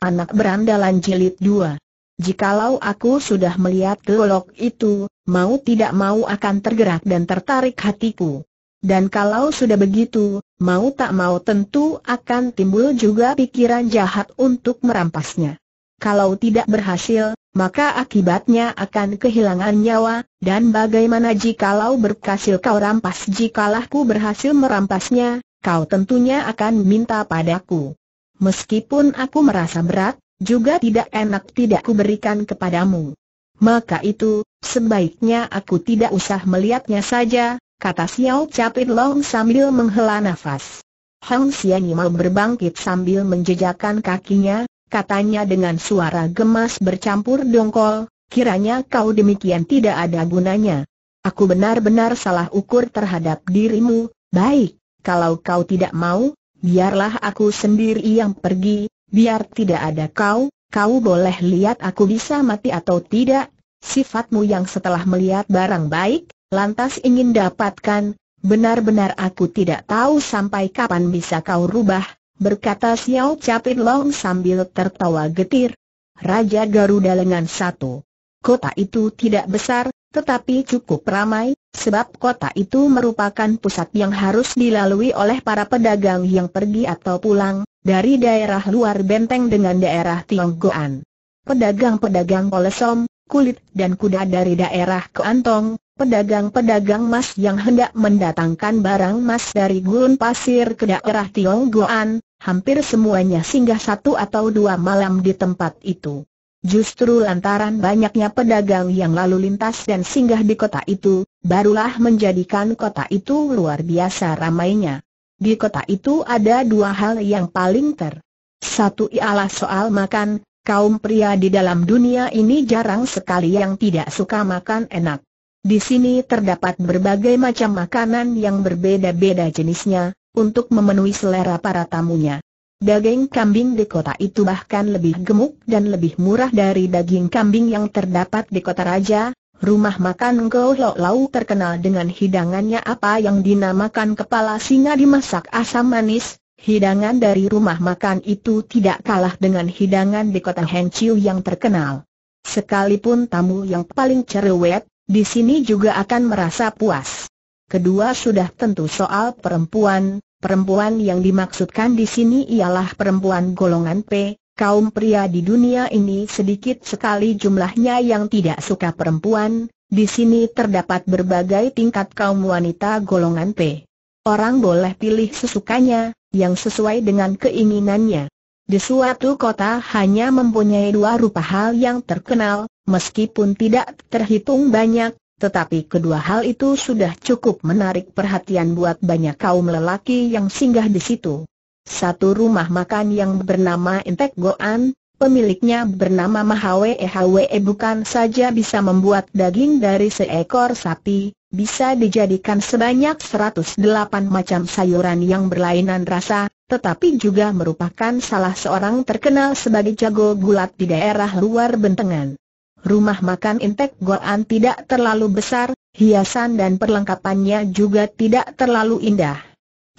Anak Berandalan Jilid dua. Jikalau aku sudah melihat golok itu, mau tidak mau akan tergerak dan tertarik hatiku. Dan kalau sudah begitu, mau tak mau tentu akan timbul juga pikiran jahat untuk merampasnya. Kalau tidak berhasil, maka akibatnya akan kehilangan nyawa, dan bagaimana jikalau berhasil kau rampas jikalah ku berhasil merampasnya, kau tentunya akan minta padaku. Meskipun aku merasa berat, juga tidak enak tidak kuberikan kepadamu. Maka itu, sebaiknya aku tidak usah melihatnya saja, kata Xiao Capit Long sambil menghela nafas. Hang Xianyi mau berbangkit sambil menjejakkan kakinya, katanya dengan suara gemas bercampur dongkol, kiranya kau demikian tidak ada gunanya. Aku benar-benar salah ukur terhadap dirimu, baik, kalau kau tidak mau, biarlah aku sendiri yang pergi, biar tidak ada kau, kau boleh lihat aku bisa mati atau tidak, sifatmu yang setelah melihat barang baik, lantas ingin dapatkan, benar-benar aku tidak tahu sampai kapan bisa kau rubah, berkata Xiao Capit Long sambil tertawa getir. Raja Garuda lengan satu. Kota itu tidak besar, tetapi cukup ramai, Sebab kota itu merupakan pusat yang harus dilalui oleh para pedagang yang pergi atau pulang, dari daerah luar benteng dengan daerah Tionggoan. Pedagang-pedagang kolesom, kulit dan kuda dari daerah Keantong, pedagang-pedagang emas yang hendak mendatangkan barang emas dari gurun pasir ke daerah Tionggoan, hampir semuanya singgah satu atau dua malam di tempat itu. Justru lantaran banyaknya pedagang yang lalu lintas dan singgah di kota itu, barulah menjadikan kota itu luar biasa ramainya. Di kota itu ada dua hal yang paling ter. Satu ialah soal makan, kaum pria di dalam dunia ini jarang sekali yang tidak suka makan enak. Di sini terdapat berbagai macam makanan yang berbeda-beda jenisnya, untuk memenuhi selera para tamunya. Daging kambing di kota itu bahkan lebih gemuk dan lebih murah dari daging kambing yang terdapat di kota raja. Rumah makan Goh Lo Lau terkenal dengan hidangannya apa yang dinamakan kepala singa dimasak asam manis. Hidangan dari rumah makan itu tidak kalah dengan hidangan di kota Henchiu yang terkenal. Sekalipun tamu yang paling cerewet, di sini juga akan merasa puas. Kedua sudah tentu soal perempuan, Perempuan yang dimaksudkan di sini ialah perempuan golongan P, kaum pria di dunia ini sedikit sekali jumlahnya yang tidak suka perempuan, di sini terdapat berbagai tingkat kaum wanita golongan P. Orang boleh pilih sesukanya, yang sesuai dengan keinginannya. Di suatu kota hanya mempunyai dua rupa hal yang terkenal, meskipun tidak terhitung banyak, tetapi kedua hal itu sudah cukup menarik perhatian buat banyak kaum lelaki yang singgah di situ. Satu rumah makan yang bernama Intek Goan, pemiliknya bernama Mahawe Ehawe eh, bukan saja bisa membuat daging dari seekor sapi, bisa dijadikan sebanyak 108 macam sayuran yang berlainan rasa, tetapi juga merupakan salah seorang terkenal sebagai jago gulat di daerah luar bentengan. Rumah makan Intek Goan tidak terlalu besar, hiasan dan perlengkapannya juga tidak terlalu indah.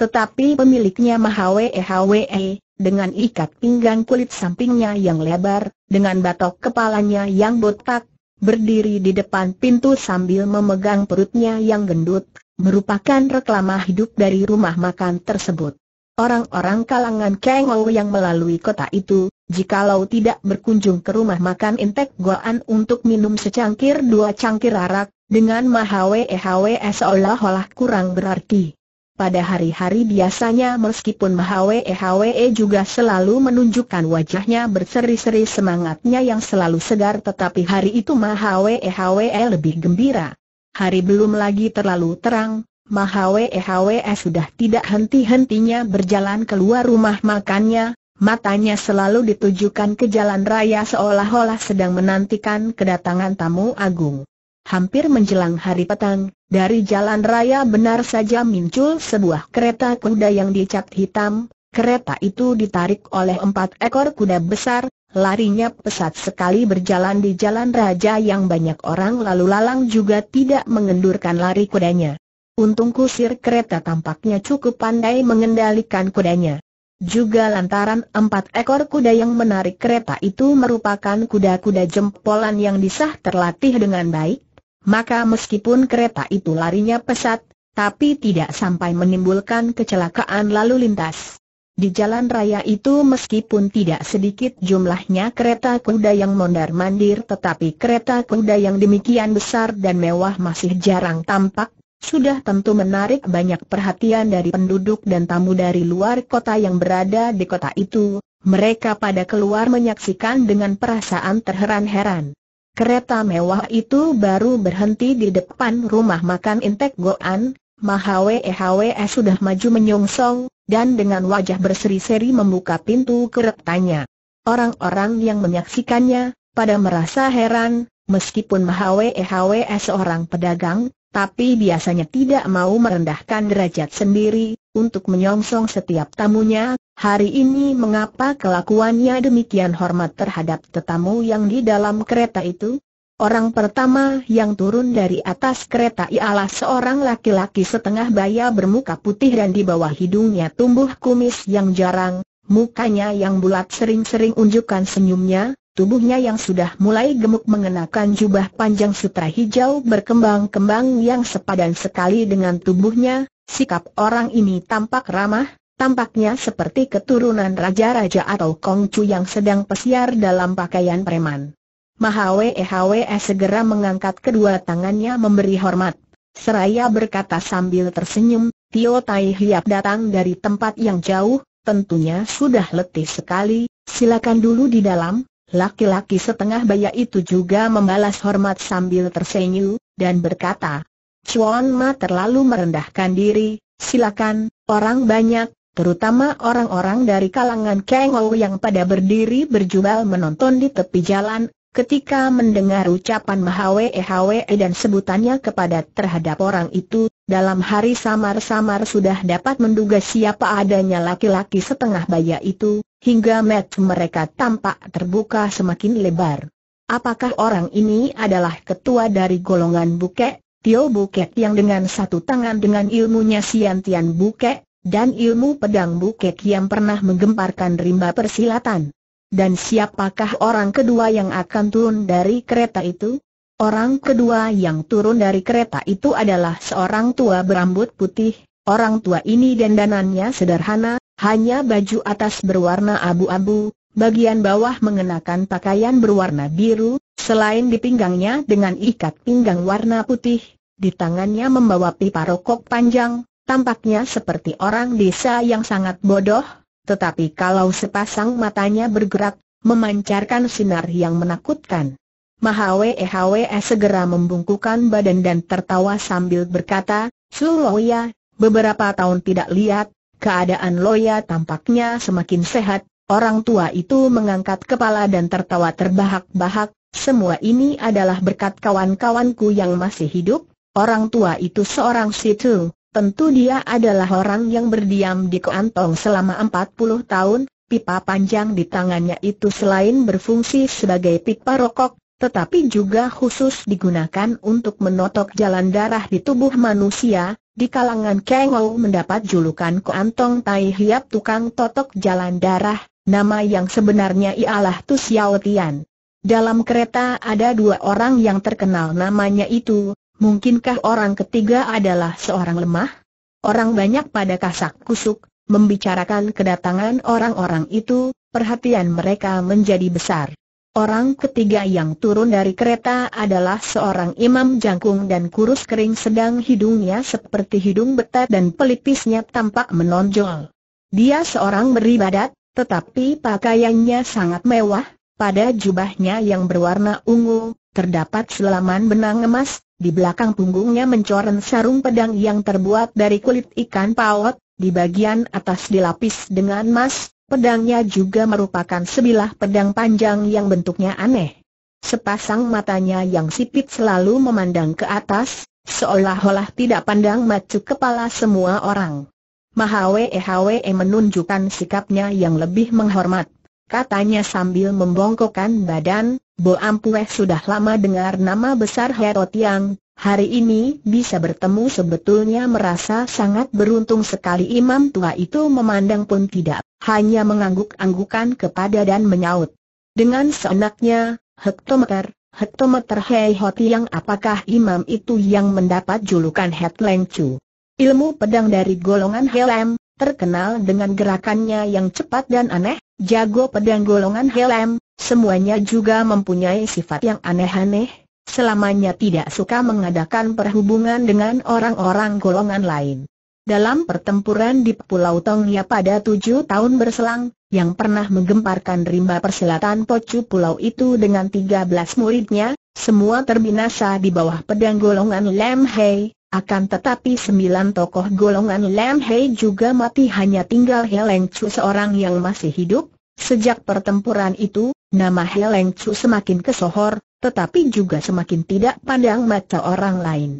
Tetapi pemiliknya Mahawe Ehawe, dengan ikat pinggang kulit sampingnya yang lebar, dengan batok kepalanya yang botak, berdiri di depan pintu sambil memegang perutnya yang gendut, merupakan reklama hidup dari rumah makan tersebut orang-orang kalangan Kang Ou yang melalui kota itu, jikalau tidak berkunjung ke rumah makan Intek Goan untuk minum secangkir dua cangkir arak, dengan ehawe seolah-olah kurang berarti. Pada hari-hari biasanya meskipun ehawe juga selalu menunjukkan wajahnya berseri-seri semangatnya yang selalu segar tetapi hari itu ehawe lebih gembira. Hari belum lagi terlalu terang, Mahawe Ehawe eh, sudah tidak henti-hentinya berjalan keluar rumah makannya, matanya selalu ditujukan ke jalan raya seolah-olah sedang menantikan kedatangan tamu agung. Hampir menjelang hari petang, dari jalan raya benar saja muncul sebuah kereta kuda yang dicat hitam, kereta itu ditarik oleh empat ekor kuda besar, larinya pesat sekali berjalan di jalan raja yang banyak orang lalu lalang juga tidak mengendurkan lari kudanya. Untung kusir kereta tampaknya cukup pandai mengendalikan kudanya. Juga lantaran empat ekor kuda yang menarik kereta itu merupakan kuda-kuda jempolan yang disah terlatih dengan baik, maka meskipun kereta itu larinya pesat, tapi tidak sampai menimbulkan kecelakaan lalu lintas. Di jalan raya itu meskipun tidak sedikit jumlahnya kereta kuda yang mondar-mandir tetapi kereta kuda yang demikian besar dan mewah masih jarang tampak sudah tentu menarik banyak perhatian dari penduduk dan tamu dari luar kota yang berada di kota itu, mereka pada keluar menyaksikan dengan perasaan terheran-heran. Kereta mewah itu baru berhenti di depan rumah makan Intek Goan, Mahawe Ehawe sudah maju menyongsong, dan dengan wajah berseri-seri membuka pintu keretanya. Orang-orang yang menyaksikannya, pada merasa heran, meskipun Mahawe Ehawe seorang pedagang, tapi biasanya tidak mau merendahkan derajat sendiri, untuk menyongsong setiap tamunya, hari ini mengapa kelakuannya demikian hormat terhadap tetamu yang di dalam kereta itu? Orang pertama yang turun dari atas kereta ialah seorang laki-laki setengah baya bermuka putih dan di bawah hidungnya tumbuh kumis yang jarang, mukanya yang bulat sering-sering unjukkan senyumnya, Tubuhnya yang sudah mulai gemuk mengenakan jubah panjang sutra hijau berkembang-kembang yang sepadan sekali dengan tubuhnya, sikap orang ini tampak ramah, tampaknya seperti keturunan raja-raja atau kongcu yang sedang pesiar dalam pakaian preman. Mahawe Ehawe segera mengangkat kedua tangannya memberi hormat. Seraya berkata sambil tersenyum, Tio Tai Hiap datang dari tempat yang jauh, tentunya sudah letih sekali, silakan dulu di dalam, Laki-laki setengah baya itu juga membalas hormat sambil tersenyum, dan berkata, Chuan Ma terlalu merendahkan diri, silakan, orang banyak, terutama orang-orang dari kalangan Kang Ou yang pada berdiri berjubal menonton di tepi jalan, ketika mendengar ucapan Mahwe Ehawe e dan sebutannya kepada terhadap orang itu, dalam hari samar-samar sudah dapat menduga siapa adanya laki-laki setengah baya itu, hingga match mereka tampak terbuka semakin lebar. Apakah orang ini adalah ketua dari golongan Bukek, Tio Bukek yang dengan satu tangan dengan ilmunya Siantian Bukek, dan ilmu pedang Bukek yang pernah menggemparkan rimba persilatan? Dan siapakah orang kedua yang akan turun dari kereta itu? Orang kedua yang turun dari kereta itu adalah seorang tua berambut putih, orang tua ini dan dandanannya sederhana, hanya baju atas berwarna abu-abu, bagian bawah mengenakan pakaian berwarna biru, selain di pinggangnya dengan ikat pinggang warna putih, di tangannya membawa pipa rokok panjang, tampaknya seperti orang desa yang sangat bodoh, tetapi kalau sepasang matanya bergerak, memancarkan sinar yang menakutkan. Mahawe Ehawe segera membungkukan badan dan tertawa sambil berkata, Su Loya, beberapa tahun tidak lihat, keadaan Loya tampaknya semakin sehat, orang tua itu mengangkat kepala dan tertawa terbahak-bahak, semua ini adalah berkat kawan-kawanku yang masih hidup, orang tua itu seorang situ, tentu dia adalah orang yang berdiam di Keantong selama 40 tahun, pipa panjang di tangannya itu selain berfungsi sebagai pipa rokok, tetapi juga khusus digunakan untuk menotok jalan darah di tubuh manusia, di kalangan Kang mendapat julukan Kuantong Tai Hiap Tukang Totok Jalan Darah, nama yang sebenarnya ialah Tu Xiao Tian. Dalam kereta ada dua orang yang terkenal namanya itu, mungkinkah orang ketiga adalah seorang lemah? Orang banyak pada kasak kusuk, membicarakan kedatangan orang-orang itu, perhatian mereka menjadi besar. Orang ketiga yang turun dari kereta adalah seorang imam jangkung dan kurus kering sedang hidungnya seperti hidung betet dan pelipisnya tampak menonjol. Dia seorang beribadat, tetapi pakaiannya sangat mewah, pada jubahnya yang berwarna ungu, terdapat selaman benang emas, di belakang punggungnya mencoren sarung pedang yang terbuat dari kulit ikan paot, di bagian atas dilapis dengan emas, Pedangnya juga merupakan sebilah pedang panjang yang bentuknya aneh. Sepasang matanya yang sipit selalu memandang ke atas, seolah-olah tidak pandang macu kepala semua orang. Mahawe Ehawe menunjukkan sikapnya yang lebih menghormat. Katanya sambil membongkokkan badan, Bo Ampueh sudah lama dengar nama besar Herot yang hari ini bisa bertemu sebetulnya merasa sangat beruntung sekali imam tua itu memandang pun tidak hanya mengangguk-anggukan kepada dan menyaut. Dengan seenaknya, hektometer, hektometer Hei Hoti yang apakah imam itu yang mendapat julukan Het Leng Chu. Ilmu pedang dari golongan Helm, terkenal dengan gerakannya yang cepat dan aneh, jago pedang golongan Helm, semuanya juga mempunyai sifat yang aneh-aneh, selamanya tidak suka mengadakan perhubungan dengan orang-orang golongan lain dalam pertempuran di Pulau Tongya pada tujuh tahun berselang, yang pernah menggemparkan rimba perselatan Pocu Pulau itu dengan tiga belas muridnya, semua terbinasa di bawah pedang golongan Lam Hei, akan tetapi sembilan tokoh golongan Lam Hei juga mati hanya tinggal Heleng Chu seorang yang masih hidup, sejak pertempuran itu, nama Heleng Chu semakin kesohor, tetapi juga semakin tidak pandang mata orang lain.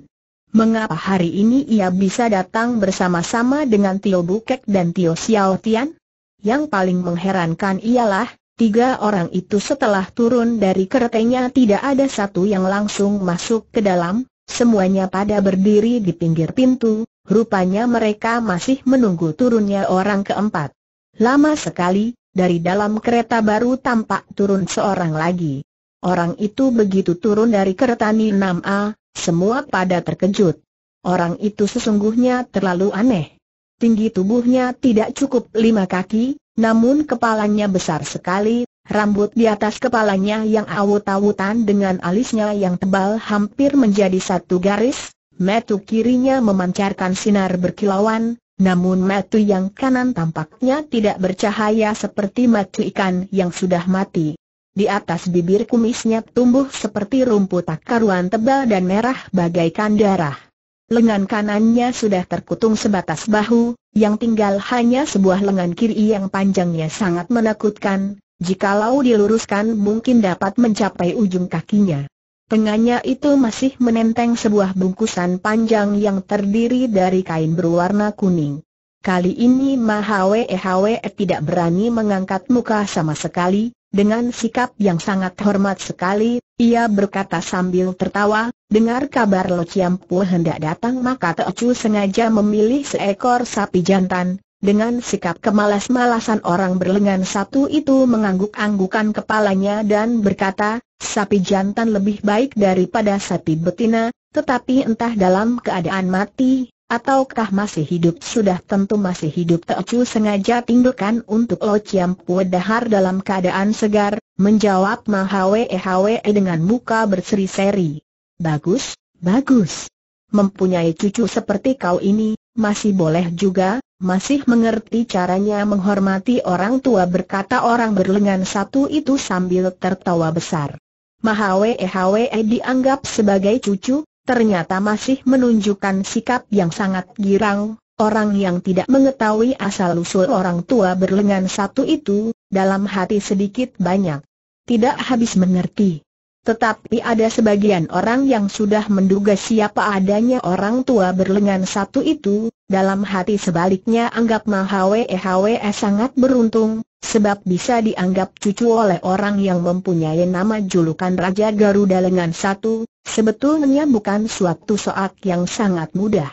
Mengapa hari ini ia bisa datang bersama-sama dengan Tio Bukek dan Tio Xiao Tian? Yang paling mengherankan ialah, tiga orang itu setelah turun dari keretanya tidak ada satu yang langsung masuk ke dalam, semuanya pada berdiri di pinggir pintu, rupanya mereka masih menunggu turunnya orang keempat. Lama sekali, dari dalam kereta baru tampak turun seorang lagi. Orang itu begitu turun dari kereta Ni 6A, semua pada terkejut. Orang itu sesungguhnya terlalu aneh. Tinggi tubuhnya tidak cukup lima kaki, namun kepalanya besar sekali, rambut di atas kepalanya yang awut-awutan dengan alisnya yang tebal hampir menjadi satu garis, metu kirinya memancarkan sinar berkilauan, namun metu yang kanan tampaknya tidak bercahaya seperti metu ikan yang sudah mati. Di atas bibir kumisnya tumbuh seperti rumput tak karuan tebal dan merah bagaikan darah. Lengan kanannya sudah terkutung sebatas bahu, yang tinggal hanya sebuah lengan kiri yang panjangnya sangat menakutkan, jikalau diluruskan mungkin dapat mencapai ujung kakinya. Tengahnya itu masih menenteng sebuah bungkusan panjang yang terdiri dari kain berwarna kuning. Kali ini Mahawe Ehawe tidak berani mengangkat muka sama sekali, dengan sikap yang sangat hormat sekali, ia berkata sambil tertawa, dengar kabar Lo Chiam Pu hendak datang maka Teocu sengaja memilih seekor sapi jantan, dengan sikap kemalas-malasan orang berlengan satu itu mengangguk-anggukan kepalanya dan berkata, sapi jantan lebih baik daripada sapi betina, tetapi entah dalam keadaan mati, Ataukah masih hidup? Sudah tentu masih hidup Teocu sengaja tinggalkan untuk Lo Chiam Pue Dahar dalam keadaan segar, menjawab Mahwe Hwe dengan muka berseri-seri. Bagus, bagus. Mempunyai cucu seperti kau ini, masih boleh juga, masih mengerti caranya menghormati orang tua berkata orang berlengan satu itu sambil tertawa besar. Mahwe Hwe dianggap sebagai cucu, ternyata masih menunjukkan sikap yang sangat girang, orang yang tidak mengetahui asal-usul orang tua berlengan satu itu, dalam hati sedikit banyak. Tidak habis mengerti. Tetapi ada sebagian orang yang sudah menduga siapa adanya orang tua berlengan satu itu, dalam hati sebaliknya anggap Mahawe Hwe sangat beruntung, sebab bisa dianggap cucu oleh orang yang mempunyai nama julukan Raja Garuda Lengan Satu, Sebetulnya bukan suatu soak yang sangat mudah.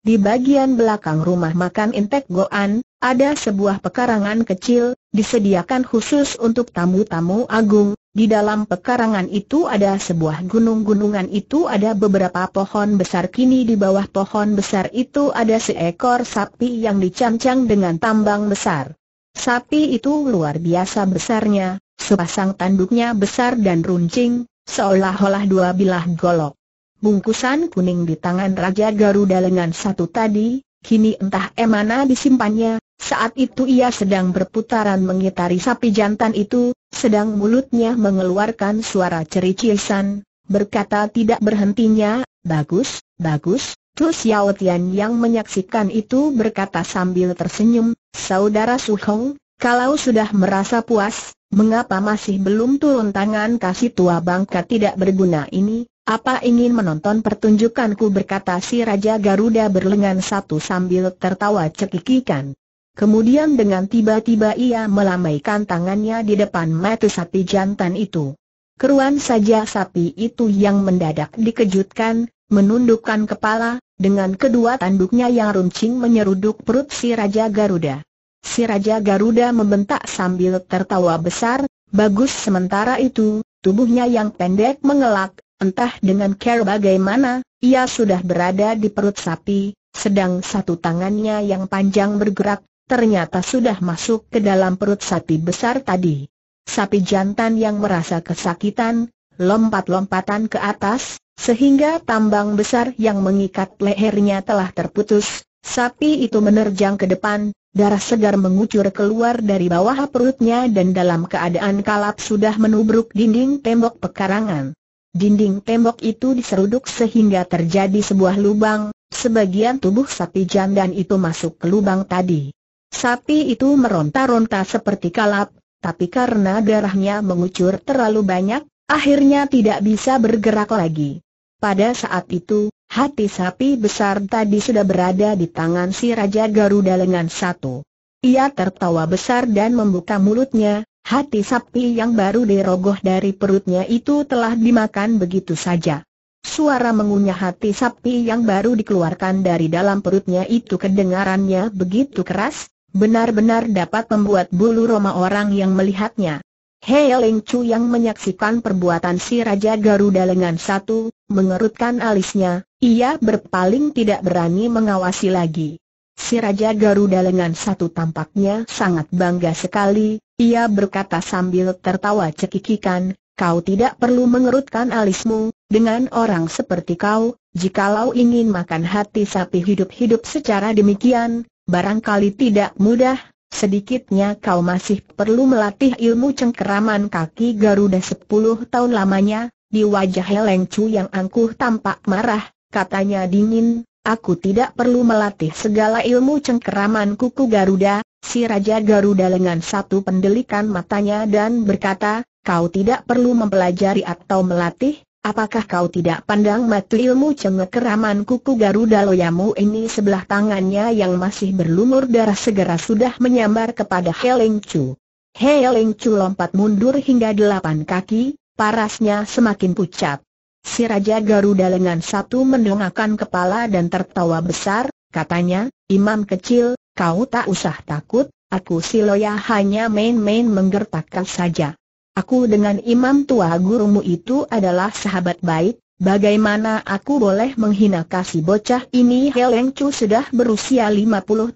Di bagian belakang rumah makan Intek Goan, ada sebuah pekarangan kecil, disediakan khusus untuk tamu-tamu agung. Di dalam pekarangan itu ada sebuah gunung-gunungan itu ada beberapa pohon besar kini di bawah pohon besar itu ada seekor sapi yang dicancang dengan tambang besar. Sapi itu luar biasa besarnya, sepasang tanduknya besar dan runcing, seolah-olah dua bilah golok. Bungkusan kuning di tangan Raja Garuda lengan satu tadi, kini entah emana disimpannya, saat itu ia sedang berputaran mengitari sapi jantan itu, sedang mulutnya mengeluarkan suara cericisan, berkata tidak berhentinya, bagus, bagus, Tu Yao Tian yang menyaksikan itu berkata sambil tersenyum, Saudara Su Hong, kalau sudah merasa puas, Mengapa masih belum turun tangan kasih tua bangka tidak berguna ini? Apa ingin menonton pertunjukanku berkata si Raja Garuda berlengan satu sambil tertawa cekikikan. Kemudian dengan tiba-tiba ia melambaikan tangannya di depan mata sapi jantan itu. Keruan saja sapi itu yang mendadak dikejutkan, menundukkan kepala, dengan kedua tanduknya yang runcing menyeruduk perut si Raja Garuda. Si Raja Garuda membentak sambil tertawa besar, bagus sementara itu, tubuhnya yang pendek mengelak, entah dengan care bagaimana, ia sudah berada di perut sapi, sedang satu tangannya yang panjang bergerak, ternyata sudah masuk ke dalam perut sapi besar tadi. Sapi jantan yang merasa kesakitan, lompat-lompatan ke atas, sehingga tambang besar yang mengikat lehernya telah terputus, sapi itu menerjang ke depan, Darah segar mengucur keluar dari bawah perutnya dan dalam keadaan kalap sudah menubruk dinding tembok pekarangan. Dinding tembok itu diseruduk sehingga terjadi sebuah lubang, sebagian tubuh sapi jantan itu masuk ke lubang tadi. Sapi itu meronta-ronta seperti kalap, tapi karena darahnya mengucur terlalu banyak, akhirnya tidak bisa bergerak lagi. Pada saat itu, hati sapi besar tadi sudah berada di tangan si Raja Garuda lengan satu. Ia tertawa besar dan membuka mulutnya, hati sapi yang baru dirogoh dari perutnya itu telah dimakan begitu saja. Suara mengunyah hati sapi yang baru dikeluarkan dari dalam perutnya itu kedengarannya begitu keras, benar-benar dapat membuat bulu roma orang yang melihatnya. Hei Ling Chu yang menyaksikan perbuatan si Raja Garuda lengan satu, mengerutkan alisnya, ia berpaling tidak berani mengawasi lagi. Si Raja Garuda lengan satu tampaknya sangat bangga sekali, ia berkata sambil tertawa cekikikan, kau tidak perlu mengerutkan alismu, dengan orang seperti kau, jikalau ingin makan hati sapi hidup-hidup secara demikian, barangkali tidak mudah, Sedikitnya kau masih perlu melatih ilmu cengkeraman kaki Garuda sepuluh tahun lamanya, di wajah Heleng Chu yang angkuh tampak marah, katanya dingin, aku tidak perlu melatih segala ilmu cengkeraman kuku Garuda, si Raja Garuda dengan satu pendelikan matanya dan berkata, kau tidak perlu mempelajari atau melatih, Apakah kau tidak pandang mati ilmu cengekeraman kuku Garuda loyamu ini sebelah tangannya yang masih berlumur darah segera sudah menyambar kepada Heling Chu. Heling Chu lompat mundur hingga delapan kaki, parasnya semakin pucat. Si Raja Garuda lengan satu mendongakkan kepala dan tertawa besar, katanya, Imam kecil, kau tak usah takut, aku si Loya hanya main-main menggertakkan saja. Aku dengan imam tua gurumu itu adalah sahabat baik, bagaimana aku boleh menghina kasih bocah ini Heleng Chu sudah berusia 50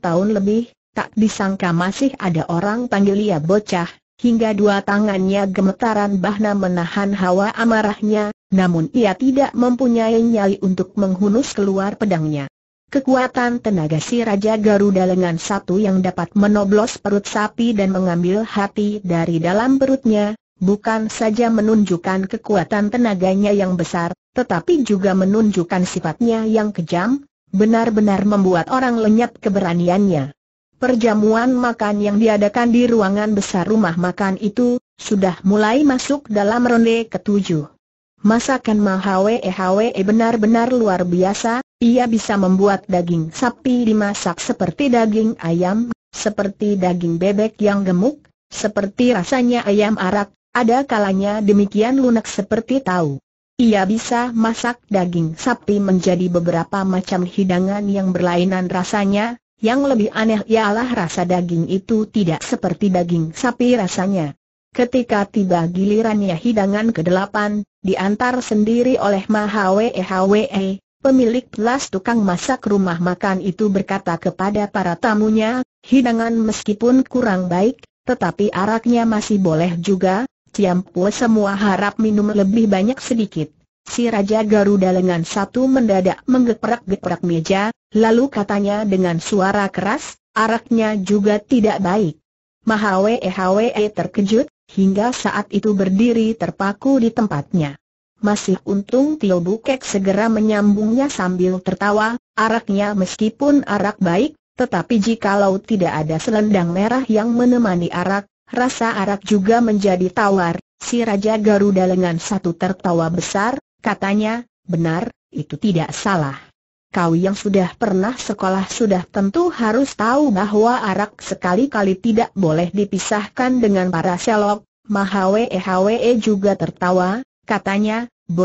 tahun lebih, tak disangka masih ada orang panggil ia bocah, hingga dua tangannya gemetaran bahna menahan hawa amarahnya, namun ia tidak mempunyai nyali untuk menghunus keluar pedangnya. Kekuatan tenaga si Raja Garuda lengan satu yang dapat menoblos perut sapi dan mengambil hati dari dalam perutnya, bukan saja menunjukkan kekuatan tenaganya yang besar, tetapi juga menunjukkan sifatnya yang kejam, benar-benar membuat orang lenyap keberaniannya. Perjamuan makan yang diadakan di ruangan besar rumah makan itu, sudah mulai masuk dalam ronde ketujuh. Masakan mahawe Hwe benar-benar luar biasa, ia bisa membuat daging sapi dimasak seperti daging ayam, seperti daging bebek yang gemuk, seperti rasanya ayam arak, ada kalanya demikian lunak seperti tahu. Ia bisa masak daging sapi menjadi beberapa macam hidangan yang berlainan rasanya, yang lebih aneh ialah rasa daging itu tidak seperti daging sapi rasanya. Ketika tiba gilirannya hidangan ke-8, diantar sendiri oleh Mahawe e e, pemilik las tukang masak rumah makan itu berkata kepada para tamunya, hidangan meskipun kurang baik, tetapi araknya masih boleh juga, Ciam Pue semua harap minum lebih banyak sedikit. Si Raja Garuda lengan satu mendadak menggeprek-geprek meja, lalu katanya dengan suara keras, araknya juga tidak baik. Mahawe Ehawe terkejut, hingga saat itu berdiri terpaku di tempatnya. Masih untung Tio Bukek segera menyambungnya sambil tertawa, araknya meskipun arak baik, tetapi jikalau tidak ada selendang merah yang menemani arak, Rasa Arak juga menjadi tawar, si Raja Garuda lengan satu tertawa besar, katanya, benar, itu tidak salah. Kau yang sudah pernah sekolah sudah tentu harus tahu bahwa arak sekali-kali tidak boleh dipisahkan dengan para selok. Mahawehwe juga tertawa, katanya, Bo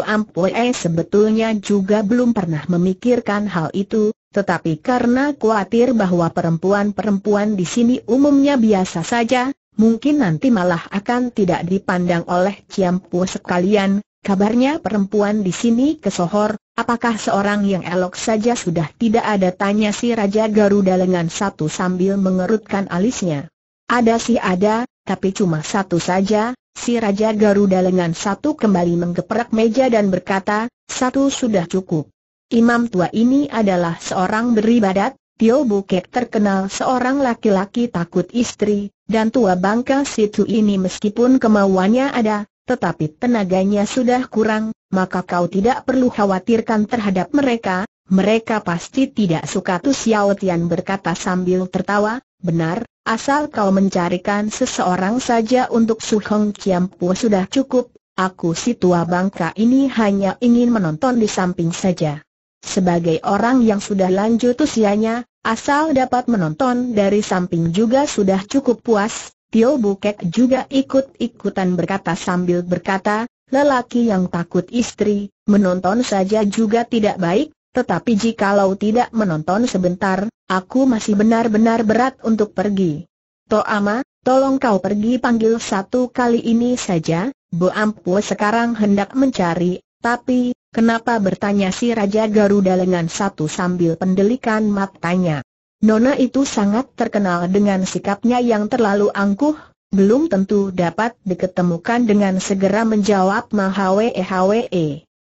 sebetulnya juga belum pernah memikirkan hal itu, tetapi karena khawatir bahwa perempuan-perempuan di sini umumnya biasa saja, mungkin nanti malah akan tidak dipandang oleh Ciampu sekalian, kabarnya perempuan di sini kesohor, apakah seorang yang elok saja sudah tidak ada tanya si Raja Garuda lengan satu sambil mengerutkan alisnya. Ada sih ada, tapi cuma satu saja, si Raja Garuda lengan satu kembali menggeprak meja dan berkata, satu sudah cukup. Imam tua ini adalah seorang beribadat, Tio Bukek terkenal seorang laki-laki takut istri, dan tua bangka situ ini meskipun kemauannya ada, tetapi tenaganya sudah kurang, maka kau tidak perlu khawatirkan terhadap mereka, mereka pasti tidak suka Tu Xiao Tian berkata sambil tertawa, benar, asal kau mencarikan seseorang saja untuk Su Hong Chiampu sudah cukup, aku si tua bangka ini hanya ingin menonton di samping saja. Sebagai orang yang sudah lanjut usianya, Asal dapat menonton dari samping juga sudah cukup puas, Tio Bukek juga ikut-ikutan berkata sambil berkata, lelaki yang takut istri, menonton saja juga tidak baik, tetapi jikalau tidak menonton sebentar, aku masih benar-benar berat untuk pergi. Toama, tolong kau pergi panggil satu kali ini saja, Bu Ampu sekarang hendak mencari tapi, kenapa bertanya si Raja Garuda lengan satu sambil pendelikan matanya? Nona itu sangat terkenal dengan sikapnya yang terlalu angkuh, belum tentu dapat diketemukan dengan segera menjawab mahawe Ehawe.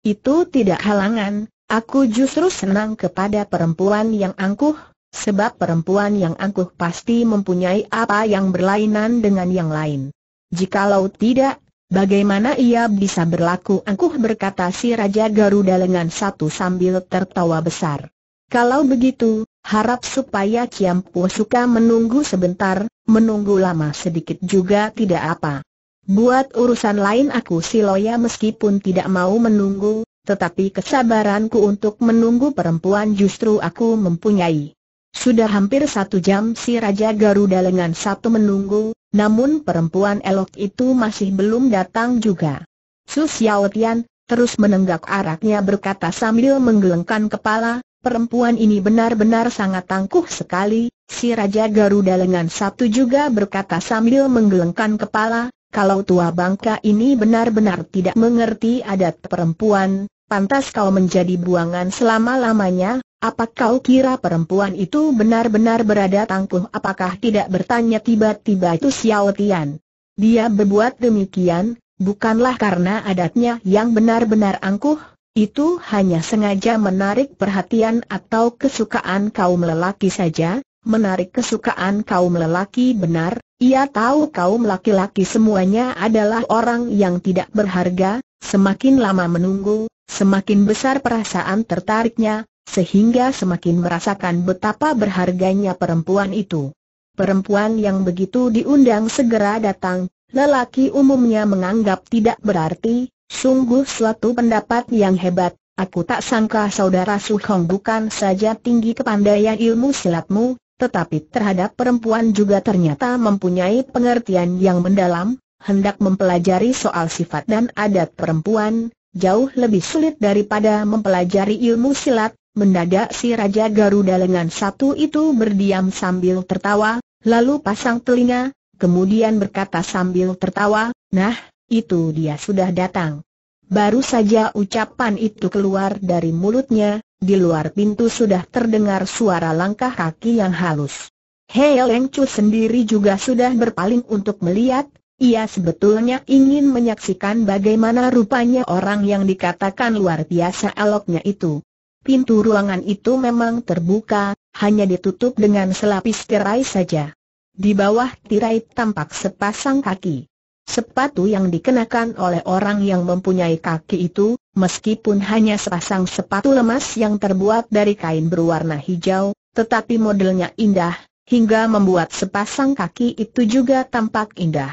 Itu tidak halangan, aku justru senang kepada perempuan yang angkuh, Sebab perempuan yang angkuh pasti mempunyai apa yang berlainan dengan yang lain. Jikalau tidak, Bagaimana ia bisa berlaku angkuh berkata si Raja Garuda lengan satu sambil tertawa besar. Kalau begitu, harap supaya Ciampu suka menunggu sebentar, menunggu lama sedikit juga tidak apa. Buat urusan lain aku si Loya meskipun tidak mau menunggu, tetapi kesabaranku untuk menunggu perempuan justru aku mempunyai. Sudah hampir satu jam si Raja Garuda lengan satu menunggu, namun perempuan elok itu masih belum datang juga. Su Xiao Tian, terus menenggak araknya berkata sambil menggelengkan kepala, perempuan ini benar-benar sangat tangguh sekali, si Raja Garuda lengan satu juga berkata sambil menggelengkan kepala, kalau tua bangka ini benar-benar tidak mengerti adat perempuan, pantas kau menjadi buangan selama-lamanya, apa kau kira perempuan itu benar-benar berada tangguh apakah tidak bertanya tiba-tiba itu Xiao Tian? Dia berbuat demikian, bukanlah karena adatnya yang benar-benar angkuh, itu hanya sengaja menarik perhatian atau kesukaan kaum lelaki saja, menarik kesukaan kaum lelaki benar, ia tahu kaum laki-laki semuanya adalah orang yang tidak berharga, semakin lama menunggu, Semakin besar perasaan tertariknya, sehingga semakin merasakan betapa berharganya perempuan itu. Perempuan yang begitu diundang segera datang, lelaki umumnya menganggap tidak berarti, sungguh suatu pendapat yang hebat, aku tak sangka saudara Suhong bukan saja tinggi kepandaian ilmu silatmu, tetapi terhadap perempuan juga ternyata mempunyai pengertian yang mendalam, hendak mempelajari soal sifat dan adat perempuan, jauh lebih sulit daripada mempelajari ilmu silat, mendadak si Raja Garuda lengan satu itu berdiam sambil tertawa, lalu pasang telinga, kemudian berkata sambil tertawa, nah, itu dia sudah datang. Baru saja ucapan itu keluar dari mulutnya, di luar pintu sudah terdengar suara langkah kaki yang halus. Hei Leng Chu sendiri juga sudah berpaling untuk melihat, ia sebetulnya ingin menyaksikan bagaimana rupanya orang yang dikatakan luar biasa eloknya itu. Pintu ruangan itu memang terbuka, hanya ditutup dengan selapis tirai saja. Di bawah tirai tampak sepasang kaki. Sepatu yang dikenakan oleh orang yang mempunyai kaki itu, meskipun hanya sepasang sepatu lemas yang terbuat dari kain berwarna hijau, tetapi modelnya indah, hingga membuat sepasang kaki itu juga tampak indah.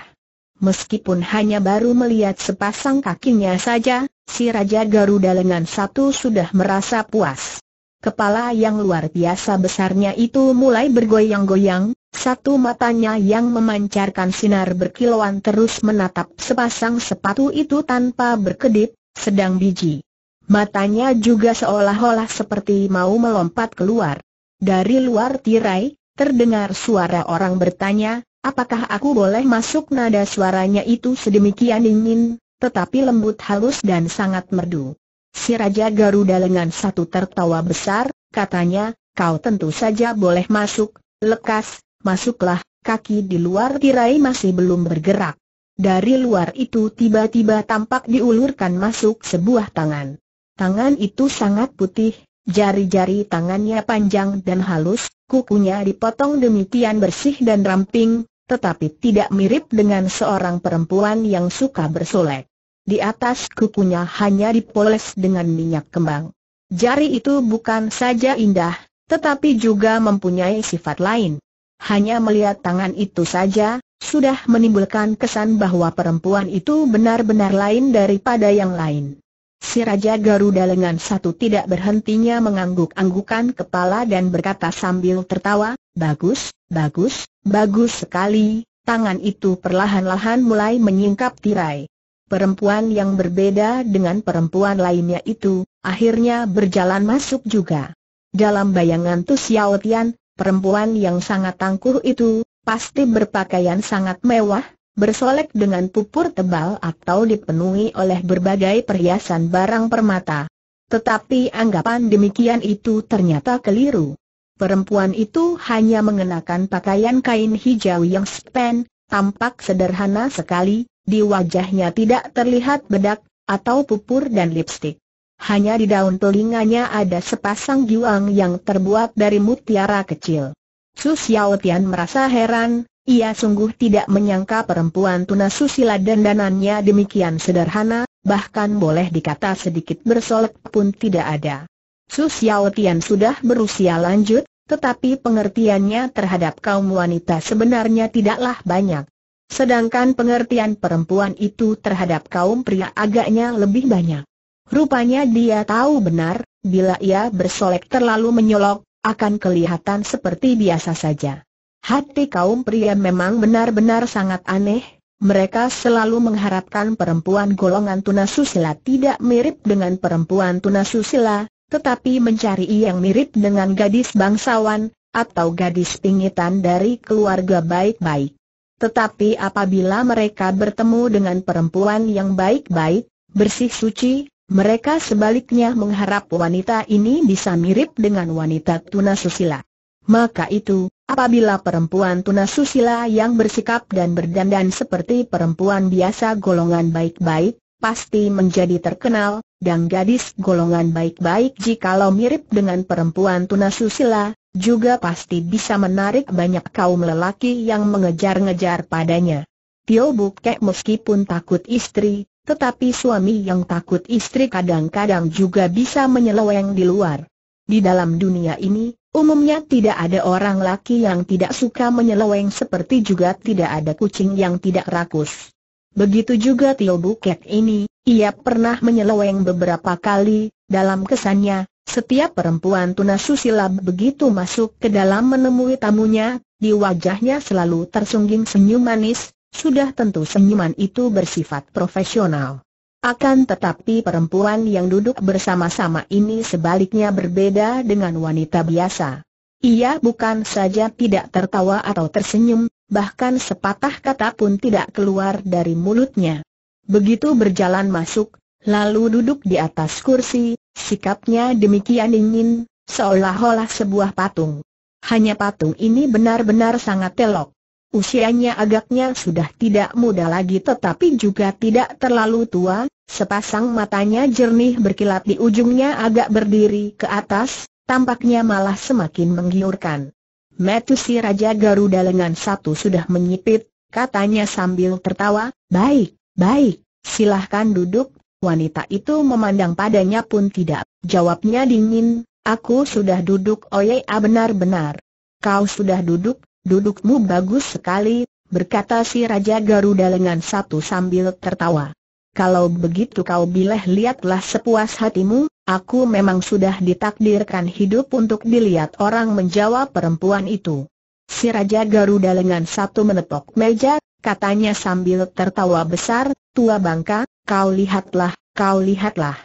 Meskipun hanya baru melihat sepasang kakinya saja, si Raja Garuda lengan satu sudah merasa puas. Kepala yang luar biasa besarnya itu mulai bergoyang-goyang, satu matanya yang memancarkan sinar berkilauan terus menatap sepasang sepatu itu tanpa berkedip, sedang biji. Matanya juga seolah-olah seperti mau melompat keluar. Dari luar tirai, terdengar suara orang bertanya, Apakah aku boleh masuk nada suaranya itu sedemikian dingin, tetapi lembut halus dan sangat merdu. Si Raja Garuda lengan satu tertawa besar, katanya, kau tentu saja boleh masuk, lekas, masuklah, kaki di luar tirai masih belum bergerak. Dari luar itu tiba-tiba tampak diulurkan masuk sebuah tangan. Tangan itu sangat putih, jari-jari tangannya panjang dan halus, kukunya dipotong demikian bersih dan ramping, tetapi tidak mirip dengan seorang perempuan yang suka bersolek. Di atas kukunya hanya dipoles dengan minyak kembang. Jari itu bukan saja indah, tetapi juga mempunyai sifat lain. Hanya melihat tangan itu saja, sudah menimbulkan kesan bahwa perempuan itu benar-benar lain daripada yang lain. Si Raja Garuda lengan satu tidak berhentinya mengangguk-anggukan kepala dan berkata sambil tertawa, Bagus, bagus, Bagus sekali, tangan itu perlahan-lahan mulai menyingkap tirai. Perempuan yang berbeda dengan perempuan lainnya itu, akhirnya berjalan masuk juga. Dalam bayangan Tu Xiao Tian, perempuan yang sangat tangguh itu, pasti berpakaian sangat mewah, bersolek dengan pupur tebal atau dipenuhi oleh berbagai perhiasan barang permata. Tetapi anggapan demikian itu ternyata keliru. Perempuan itu hanya mengenakan pakaian kain hijau yang span, tampak sederhana sekali, di wajahnya tidak terlihat bedak, atau pupur dan lipstik. Hanya di daun telinganya ada sepasang giwang yang terbuat dari mutiara kecil. Su Xiao merasa heran, ia sungguh tidak menyangka perempuan tuna susila dandanannya demikian sederhana, bahkan boleh dikata sedikit bersolek pun tidak ada. Su Xiao Tian sudah berusia lanjut, tetapi pengertiannya terhadap kaum wanita sebenarnya tidaklah banyak. Sedangkan pengertian perempuan itu terhadap kaum pria agaknya lebih banyak. Rupanya dia tahu benar, bila ia bersolek terlalu menyolok, akan kelihatan seperti biasa saja. Hati kaum pria memang benar-benar sangat aneh, mereka selalu mengharapkan perempuan golongan tunasusila tidak mirip dengan perempuan tunasusila, tetapi mencari yang mirip dengan gadis bangsawan, atau gadis pingitan dari keluarga baik-baik. Tetapi apabila mereka bertemu dengan perempuan yang baik-baik, bersih suci, mereka sebaliknya mengharap wanita ini bisa mirip dengan wanita tunasusila. Maka itu, apabila perempuan tunasusila yang bersikap dan berdandan seperti perempuan biasa golongan baik-baik, pasti menjadi terkenal, dan gadis golongan baik-baik jikalau mirip dengan perempuan tuna susila, juga pasti bisa menarik banyak kaum lelaki yang mengejar-ngejar padanya. Tio Bukek meskipun takut istri, tetapi suami yang takut istri kadang-kadang juga bisa menyeleweng di luar. Di dalam dunia ini, Umumnya tidak ada orang laki yang tidak suka menyeleweng seperti juga tidak ada kucing yang tidak rakus. Begitu juga Tio Bukek ini, ia pernah menyeleweng beberapa kali, dalam kesannya, setiap perempuan tuna susila begitu masuk ke dalam menemui tamunya, di wajahnya selalu tersungging senyum manis, sudah tentu senyuman itu bersifat profesional. Akan tetapi perempuan yang duduk bersama-sama ini sebaliknya berbeda dengan wanita biasa. Ia bukan saja tidak tertawa atau tersenyum, bahkan sepatah kata pun tidak keluar dari mulutnya. Begitu berjalan masuk, lalu duduk di atas kursi, sikapnya demikian dingin, seolah-olah sebuah patung. Hanya patung ini benar-benar sangat telok. Usianya agaknya sudah tidak muda lagi tetapi juga tidak terlalu tua, sepasang matanya jernih berkilat di ujungnya agak berdiri ke atas, tampaknya malah semakin menggiurkan. Metusi Raja Garuda lengan satu sudah menyipit, katanya sambil tertawa, baik, Baik, silahkan duduk, wanita itu memandang padanya pun tidak. Jawabnya dingin, aku sudah duduk oye, ah, benar-benar. Kau sudah duduk, dudukmu bagus sekali, berkata si Raja Garuda lengan satu sambil tertawa. Kalau begitu kau bileh lihatlah sepuas hatimu, aku memang sudah ditakdirkan hidup untuk dilihat orang menjawab perempuan itu. Si Raja Garuda lengan satu menepok meja, katanya sambil tertawa besar, tua bangka, kau lihatlah, kau lihatlah.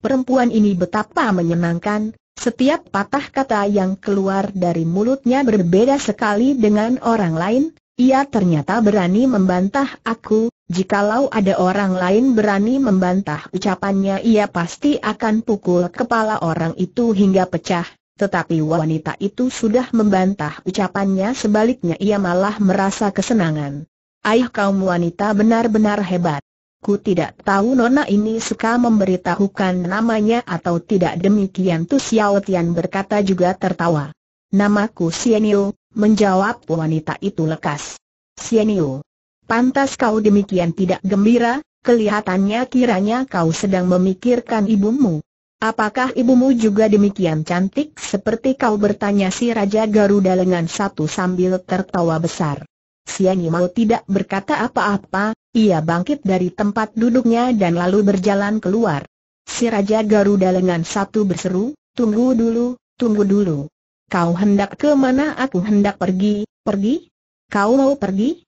Perempuan ini betapa menyenangkan, setiap patah kata yang keluar dari mulutnya berbeda sekali dengan orang lain, ia ternyata berani membantah aku, jikalau ada orang lain berani membantah ucapannya ia pasti akan pukul kepala orang itu hingga pecah, tetapi wanita itu sudah membantah ucapannya sebaliknya ia malah merasa kesenangan. Ayah kaum wanita benar-benar hebat. Ku tidak tahu nona ini suka memberitahukan namanya atau tidak demikian Tu Xiao Tian berkata juga tertawa. Namaku Sienio, menjawab wanita itu lekas. Sienio, pantas kau demikian tidak gembira, kelihatannya kiranya kau sedang memikirkan ibumu. Apakah ibumu juga demikian cantik seperti kau bertanya si Raja Garuda lengan satu sambil tertawa besar. Sian Yimau tidak berkata apa-apa, ia bangkit dari tempat duduknya dan lalu berjalan keluar. Si Raja Garuda lengan satu berseru, tunggu dulu, tunggu dulu. Kau hendak ke mana aku hendak pergi, pergi? Kau mau pergi?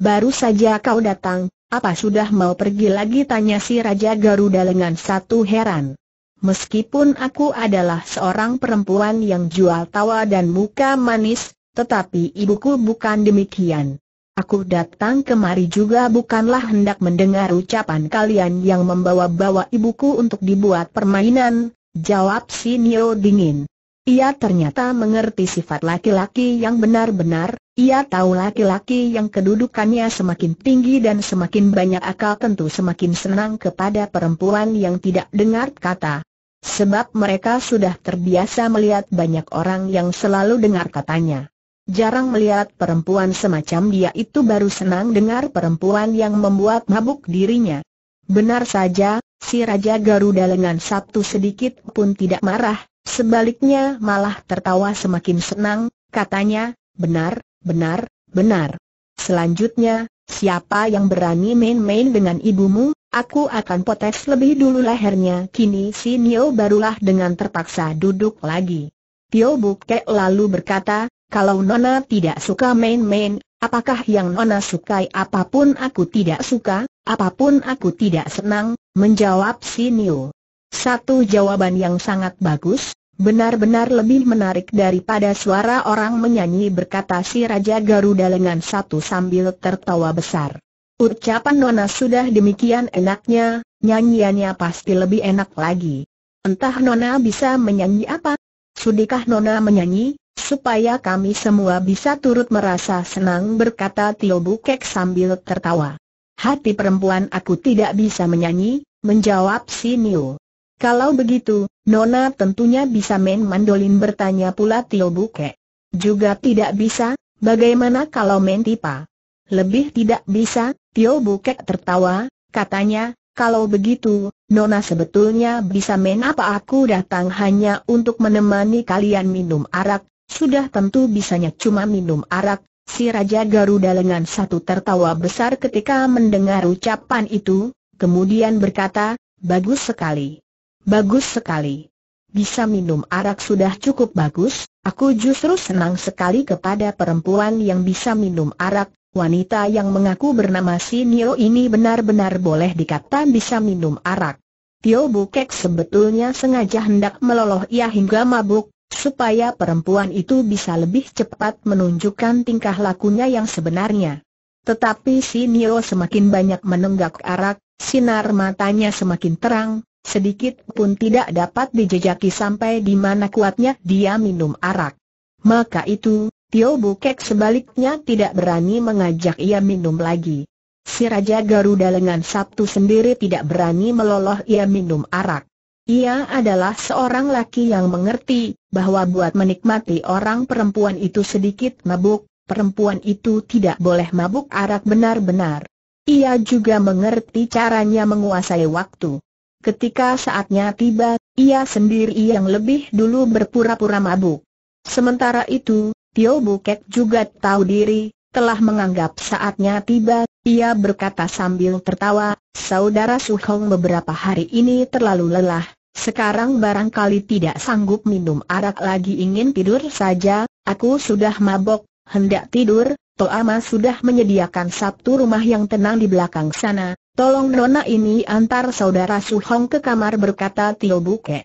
Baru saja kau datang, apa sudah mau pergi lagi tanya si Raja Garuda lengan satu heran. Meskipun aku adalah seorang perempuan yang jual tawa dan muka manis, tetapi ibuku bukan demikian. Aku datang kemari juga bukanlah hendak mendengar ucapan kalian yang membawa-bawa ibuku untuk dibuat permainan, jawab si Nio dingin. Ia ternyata mengerti sifat laki-laki yang benar-benar, ia tahu laki-laki yang kedudukannya semakin tinggi dan semakin banyak akal tentu semakin senang kepada perempuan yang tidak dengar kata. Sebab mereka sudah terbiasa melihat banyak orang yang selalu dengar katanya jarang melihat perempuan semacam dia itu baru senang dengar perempuan yang membuat mabuk dirinya. Benar saja, si Raja Garuda lengan Sabtu sedikit pun tidak marah, sebaliknya malah tertawa semakin senang, katanya, benar, benar, benar. Selanjutnya, siapa yang berani main-main dengan ibumu, aku akan potes lebih dulu lehernya. Kini si Nio barulah dengan terpaksa duduk lagi. Tio Buke lalu berkata, kalau Nona tidak suka main-main, apakah yang Nona sukai apapun aku tidak suka, apapun aku tidak senang, menjawab si Niu. Satu jawaban yang sangat bagus, benar-benar lebih menarik daripada suara orang menyanyi berkata si Raja Garuda dengan satu sambil tertawa besar. Ucapan Nona sudah demikian enaknya, nyanyiannya pasti lebih enak lagi. Entah Nona bisa menyanyi apa? Sudikah Nona menyanyi? supaya kami semua bisa turut merasa senang berkata Tio Bukek sambil tertawa. Hati perempuan aku tidak bisa menyanyi, menjawab si Niu. Kalau begitu, Nona tentunya bisa main mandolin bertanya pula Tio Bukek. Juga tidak bisa, bagaimana kalau main tipa? Lebih tidak bisa, Tio Bukek tertawa, katanya, kalau begitu, Nona sebetulnya bisa main apa aku datang hanya untuk menemani kalian minum arak, sudah tentu bisanya cuma minum arak, si Raja Garuda lengan satu tertawa besar ketika mendengar ucapan itu, kemudian berkata, bagus sekali. Bagus sekali. Bisa minum arak sudah cukup bagus, aku justru senang sekali kepada perempuan yang bisa minum arak, wanita yang mengaku bernama si Nio ini benar-benar boleh dikata bisa minum arak. Tio Bukek sebetulnya sengaja hendak meloloh ia hingga mabuk, supaya perempuan itu bisa lebih cepat menunjukkan tingkah lakunya yang sebenarnya. Tetapi si Nio semakin banyak menenggak arak, sinar matanya semakin terang, sedikit pun tidak dapat dijejaki sampai di mana kuatnya dia minum arak. Maka itu, Tio Bukek sebaliknya tidak berani mengajak ia minum lagi. Si Raja Garuda lengan Sabtu sendiri tidak berani meloloh ia minum arak. Ia adalah seorang laki yang mengerti bahwa buat menikmati orang perempuan itu sedikit mabuk, perempuan itu tidak boleh mabuk arak benar-benar. Ia juga mengerti caranya menguasai waktu. Ketika saatnya tiba, ia sendiri yang lebih dulu berpura-pura mabuk. Sementara itu, Tio Bukek juga tahu diri, telah menganggap saatnya tiba, ia berkata sambil tertawa, Saudara Suhong beberapa hari ini terlalu lelah, sekarang barangkali tidak sanggup minum arak lagi ingin tidur saja, aku sudah mabok, hendak tidur, Toama sudah menyediakan satu rumah yang tenang di belakang sana, tolong nona ini antar saudara Suhong ke kamar berkata Tio Buke.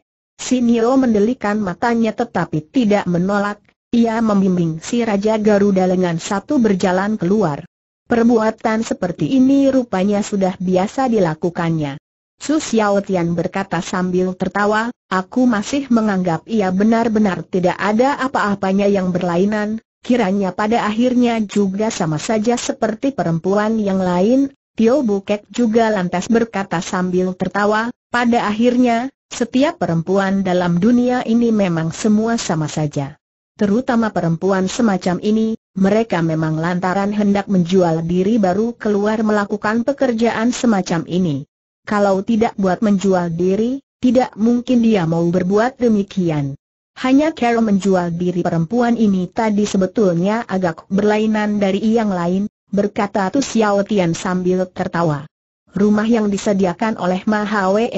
Nio mendelikan matanya tetapi tidak menolak, ia membimbing si Raja Garuda lengan satu berjalan keluar. Perbuatan seperti ini rupanya sudah biasa dilakukannya. Su Xiao berkata sambil tertawa, aku masih menganggap ia benar-benar tidak ada apa-apanya yang berlainan, kiranya pada akhirnya juga sama saja seperti perempuan yang lain. Tio Bukek juga lantas berkata sambil tertawa, pada akhirnya, setiap perempuan dalam dunia ini memang semua sama saja. Terutama perempuan semacam ini, mereka memang lantaran hendak menjual diri baru keluar melakukan pekerjaan semacam ini kalau tidak buat menjual diri, tidak mungkin dia mau berbuat demikian. Hanya Carol menjual diri perempuan ini tadi sebetulnya agak berlainan dari yang lain, berkata Tu Xiao Tian sambil tertawa. Rumah yang disediakan oleh Mahwe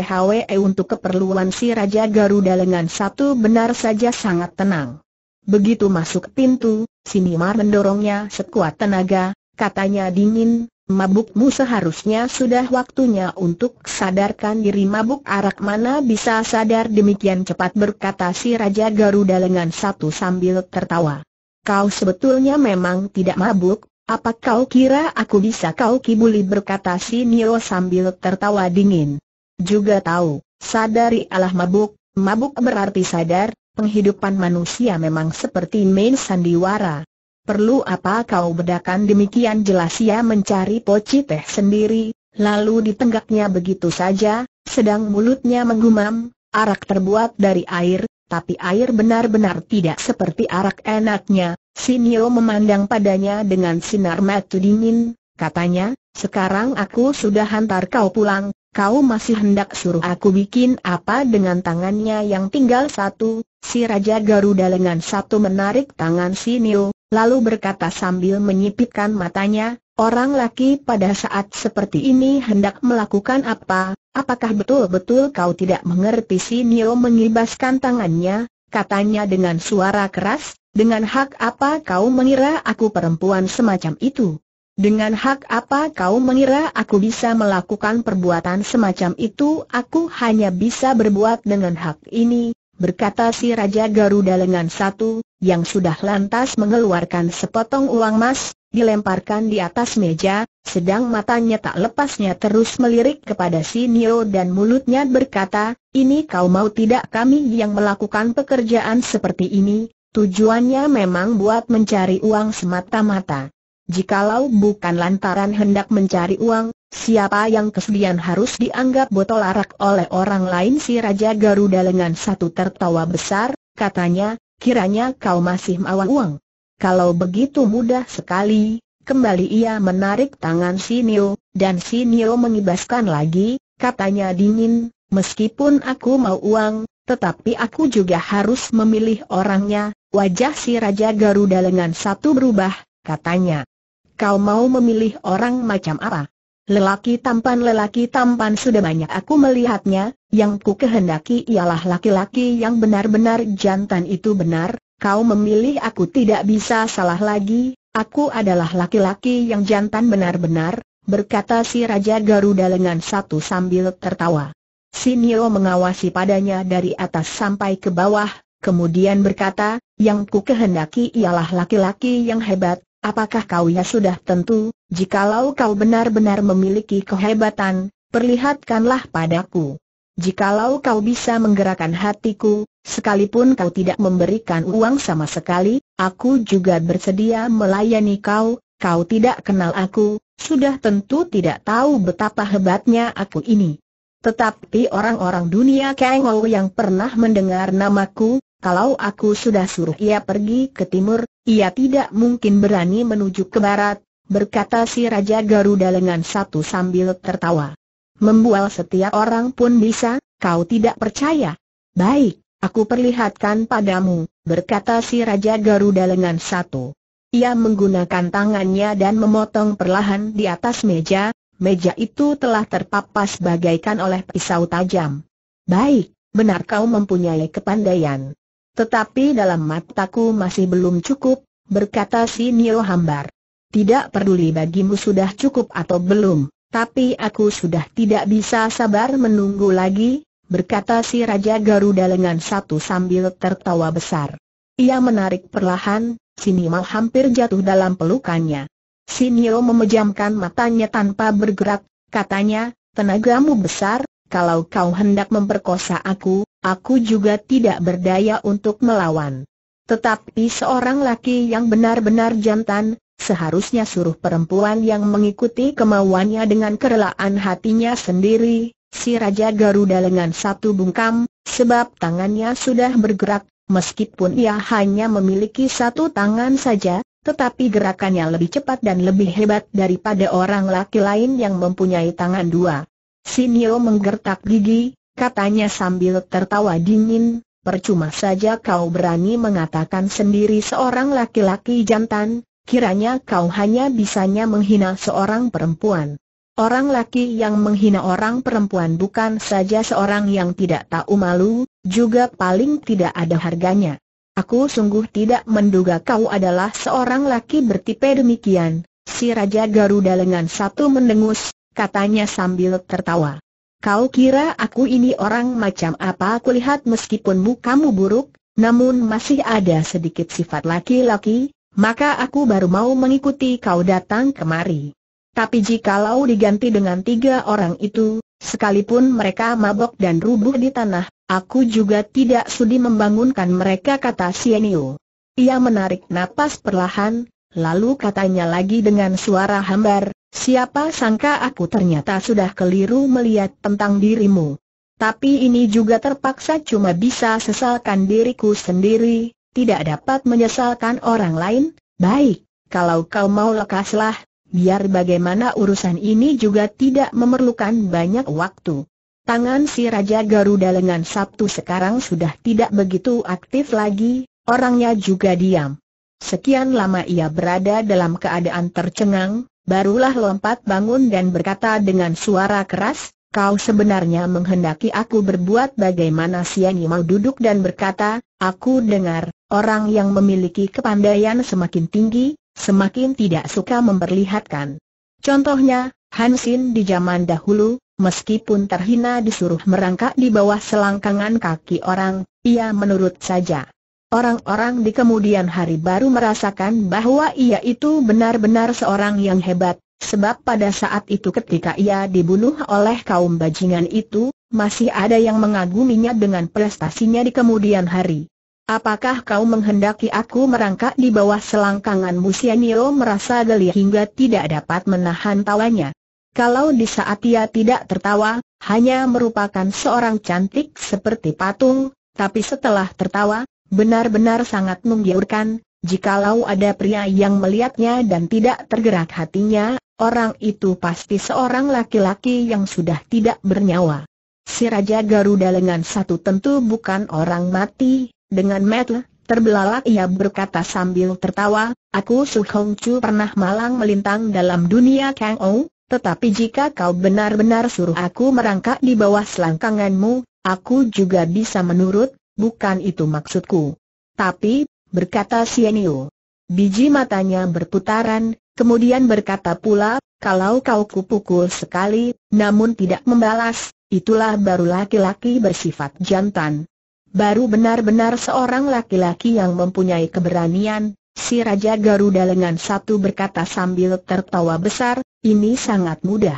untuk keperluan si Raja Garuda dengan satu benar saja sangat tenang. Begitu masuk pintu, Sinimar mendorongnya sekuat tenaga, katanya dingin, Mabukmu seharusnya sudah waktunya untuk sadarkan diri mabuk arak mana bisa sadar demikian cepat berkata si Raja Garuda lengan satu sambil tertawa. Kau sebetulnya memang tidak mabuk, apa kau kira aku bisa kau kibuli berkata si Nio sambil tertawa dingin. Juga tahu, sadari Allah mabuk, mabuk berarti sadar, penghidupan manusia memang seperti main sandiwara. Perlu apa kau bedakan demikian jelas ia ya mencari poci teh sendiri, lalu ditenggaknya begitu saja, sedang mulutnya menggumam, arak terbuat dari air, tapi air benar-benar tidak seperti arak enaknya. Sinio memandang padanya dengan sinar mata dingin, katanya, sekarang aku sudah hantar kau pulang, kau masih hendak suruh aku bikin apa dengan tangannya yang tinggal satu, si Raja Garuda lengan satu menarik tangan Sinio, lalu berkata sambil menyipitkan matanya, orang laki pada saat seperti ini hendak melakukan apa, apakah betul-betul kau tidak mengerti si Nio mengibaskan tangannya, katanya dengan suara keras, dengan hak apa kau mengira aku perempuan semacam itu? Dengan hak apa kau mengira aku bisa melakukan perbuatan semacam itu? Aku hanya bisa berbuat dengan hak ini, berkata si Raja Garuda lengan satu, yang sudah lantas mengeluarkan sepotong uang emas, dilemparkan di atas meja, sedang matanya tak lepasnya terus melirik kepada si Nio dan mulutnya berkata, ini kau mau tidak kami yang melakukan pekerjaan seperti ini, tujuannya memang buat mencari uang semata-mata. Jikalau bukan lantaran hendak mencari uang, Siapa yang kesedihan harus dianggap botol arak oleh orang lain si Raja Garuda dengan satu tertawa besar, katanya, kiranya kau masih mau uang. Kalau begitu mudah sekali, kembali ia menarik tangan Sinio, dan Sinio mengibaskan lagi, katanya dingin, meskipun aku mau uang, tetapi aku juga harus memilih orangnya, wajah si Raja Garuda dengan satu berubah, katanya. Kau mau memilih orang macam apa? Lelaki tampan lelaki tampan sudah banyak aku melihatnya, yang ku kehendaki ialah laki-laki yang benar-benar jantan itu benar, kau memilih aku tidak bisa salah lagi, aku adalah laki-laki yang jantan benar-benar, berkata si Raja Garuda lengan satu sambil tertawa. Si Sinio mengawasi padanya dari atas sampai ke bawah, kemudian berkata, yang ku kehendaki ialah laki-laki yang hebat, apakah kau ya sudah tentu, jikalau kau benar-benar memiliki kehebatan, perlihatkanlah padaku. Jikalau kau bisa menggerakkan hatiku, sekalipun kau tidak memberikan uang sama sekali, aku juga bersedia melayani kau, kau tidak kenal aku, sudah tentu tidak tahu betapa hebatnya aku ini. Tetapi orang-orang dunia Kengou yang pernah mendengar namaku, kalau aku sudah suruh ia pergi ke timur, ia tidak mungkin berani menuju ke barat, berkata si Raja Garuda lengan satu sambil tertawa. Membual setiap orang pun bisa, kau tidak percaya? Baik, aku perlihatkan padamu, berkata si Raja Garuda lengan satu. Ia menggunakan tangannya dan memotong perlahan di atas meja, meja itu telah terpapas bagaikan oleh pisau tajam. Baik, benar kau mempunyai kepandaian. Tetapi dalam mataku masih belum cukup, berkata si Nio Hambar. Tidak peduli bagimu sudah cukup atau belum, tapi aku sudah tidak bisa sabar menunggu lagi, berkata si Raja Garuda lengan satu sambil tertawa besar. Ia menarik perlahan, Sinio hampir jatuh dalam pelukannya. Sinio memejamkan matanya tanpa bergerak, katanya, tenagamu besar, kalau kau hendak memperkosa aku, Aku juga tidak berdaya untuk melawan. Tetapi seorang laki yang benar-benar jantan, seharusnya suruh perempuan yang mengikuti kemauannya dengan kerelaan hatinya sendiri, si Raja Garuda lengan satu bungkam, sebab tangannya sudah bergerak, meskipun ia hanya memiliki satu tangan saja, tetapi gerakannya lebih cepat dan lebih hebat daripada orang laki lain yang mempunyai tangan dua. Sinio menggertak gigi, katanya sambil tertawa dingin, percuma saja kau berani mengatakan sendiri seorang laki-laki jantan, kiranya kau hanya bisanya menghina seorang perempuan. Orang laki yang menghina orang perempuan bukan saja seorang yang tidak tahu malu, juga paling tidak ada harganya. Aku sungguh tidak menduga kau adalah seorang laki bertipe demikian, si Raja Garuda lengan satu mendengus, katanya sambil tertawa. Kau kira aku ini orang macam apa aku lihat meskipun mukamu buruk, namun masih ada sedikit sifat laki-laki, maka aku baru mau mengikuti kau datang kemari. Tapi jikalau diganti dengan tiga orang itu, sekalipun mereka mabok dan rubuh di tanah, aku juga tidak sudi membangunkan mereka kata Sienio. Ia menarik napas perlahan, lalu katanya lagi dengan suara hambar, Siapa sangka aku ternyata sudah keliru melihat tentang dirimu. Tapi ini juga terpaksa cuma bisa sesalkan diriku sendiri, tidak dapat menyesalkan orang lain. Baik, kalau kau mau lekaslah, biar bagaimana urusan ini juga tidak memerlukan banyak waktu. Tangan si Raja Garuda lengan Sabtu sekarang sudah tidak begitu aktif lagi, orangnya juga diam. Sekian lama ia berada dalam keadaan tercengang, barulah lompat bangun dan berkata dengan suara keras, Kau sebenarnya menghendaki aku berbuat bagaimana Siani mau duduk dan berkata, Aku dengar, orang yang memiliki kepandaian semakin tinggi, semakin tidak suka memperlihatkan. Contohnya, Hansin di zaman dahulu, meskipun terhina disuruh merangkak di bawah selangkangan kaki orang, ia menurut saja. Orang-orang di kemudian hari baru merasakan bahwa ia itu benar-benar seorang yang hebat, sebab pada saat itu ketika ia dibunuh oleh kaum bajingan itu, masih ada yang mengaguminya dengan prestasinya di kemudian hari. Apakah kau menghendaki aku merangkak di bawah selangkangan Musianio merasa geli hingga tidak dapat menahan tawanya. Kalau di saat ia tidak tertawa, hanya merupakan seorang cantik seperti patung, tapi setelah tertawa, Benar-benar sangat menggiurkan, jikalau ada pria yang melihatnya dan tidak tergerak hatinya, orang itu pasti seorang laki-laki yang sudah tidak bernyawa. Si Raja Garuda lengan satu tentu bukan orang mati, dengan metel, terbelalak ia berkata sambil tertawa, aku Su Hong Chu pernah malang melintang dalam dunia Kang Ou, tetapi jika kau benar-benar suruh aku merangkak di bawah selangkanganmu, aku juga bisa menurut, Bukan itu maksudku. Tapi, berkata Sienio. Biji matanya berputaran, kemudian berkata pula, kalau kau kupukul sekali, namun tidak membalas, itulah baru laki-laki bersifat jantan. Baru benar-benar seorang laki-laki yang mempunyai keberanian, si Raja Garuda lengan satu berkata sambil tertawa besar, ini sangat mudah.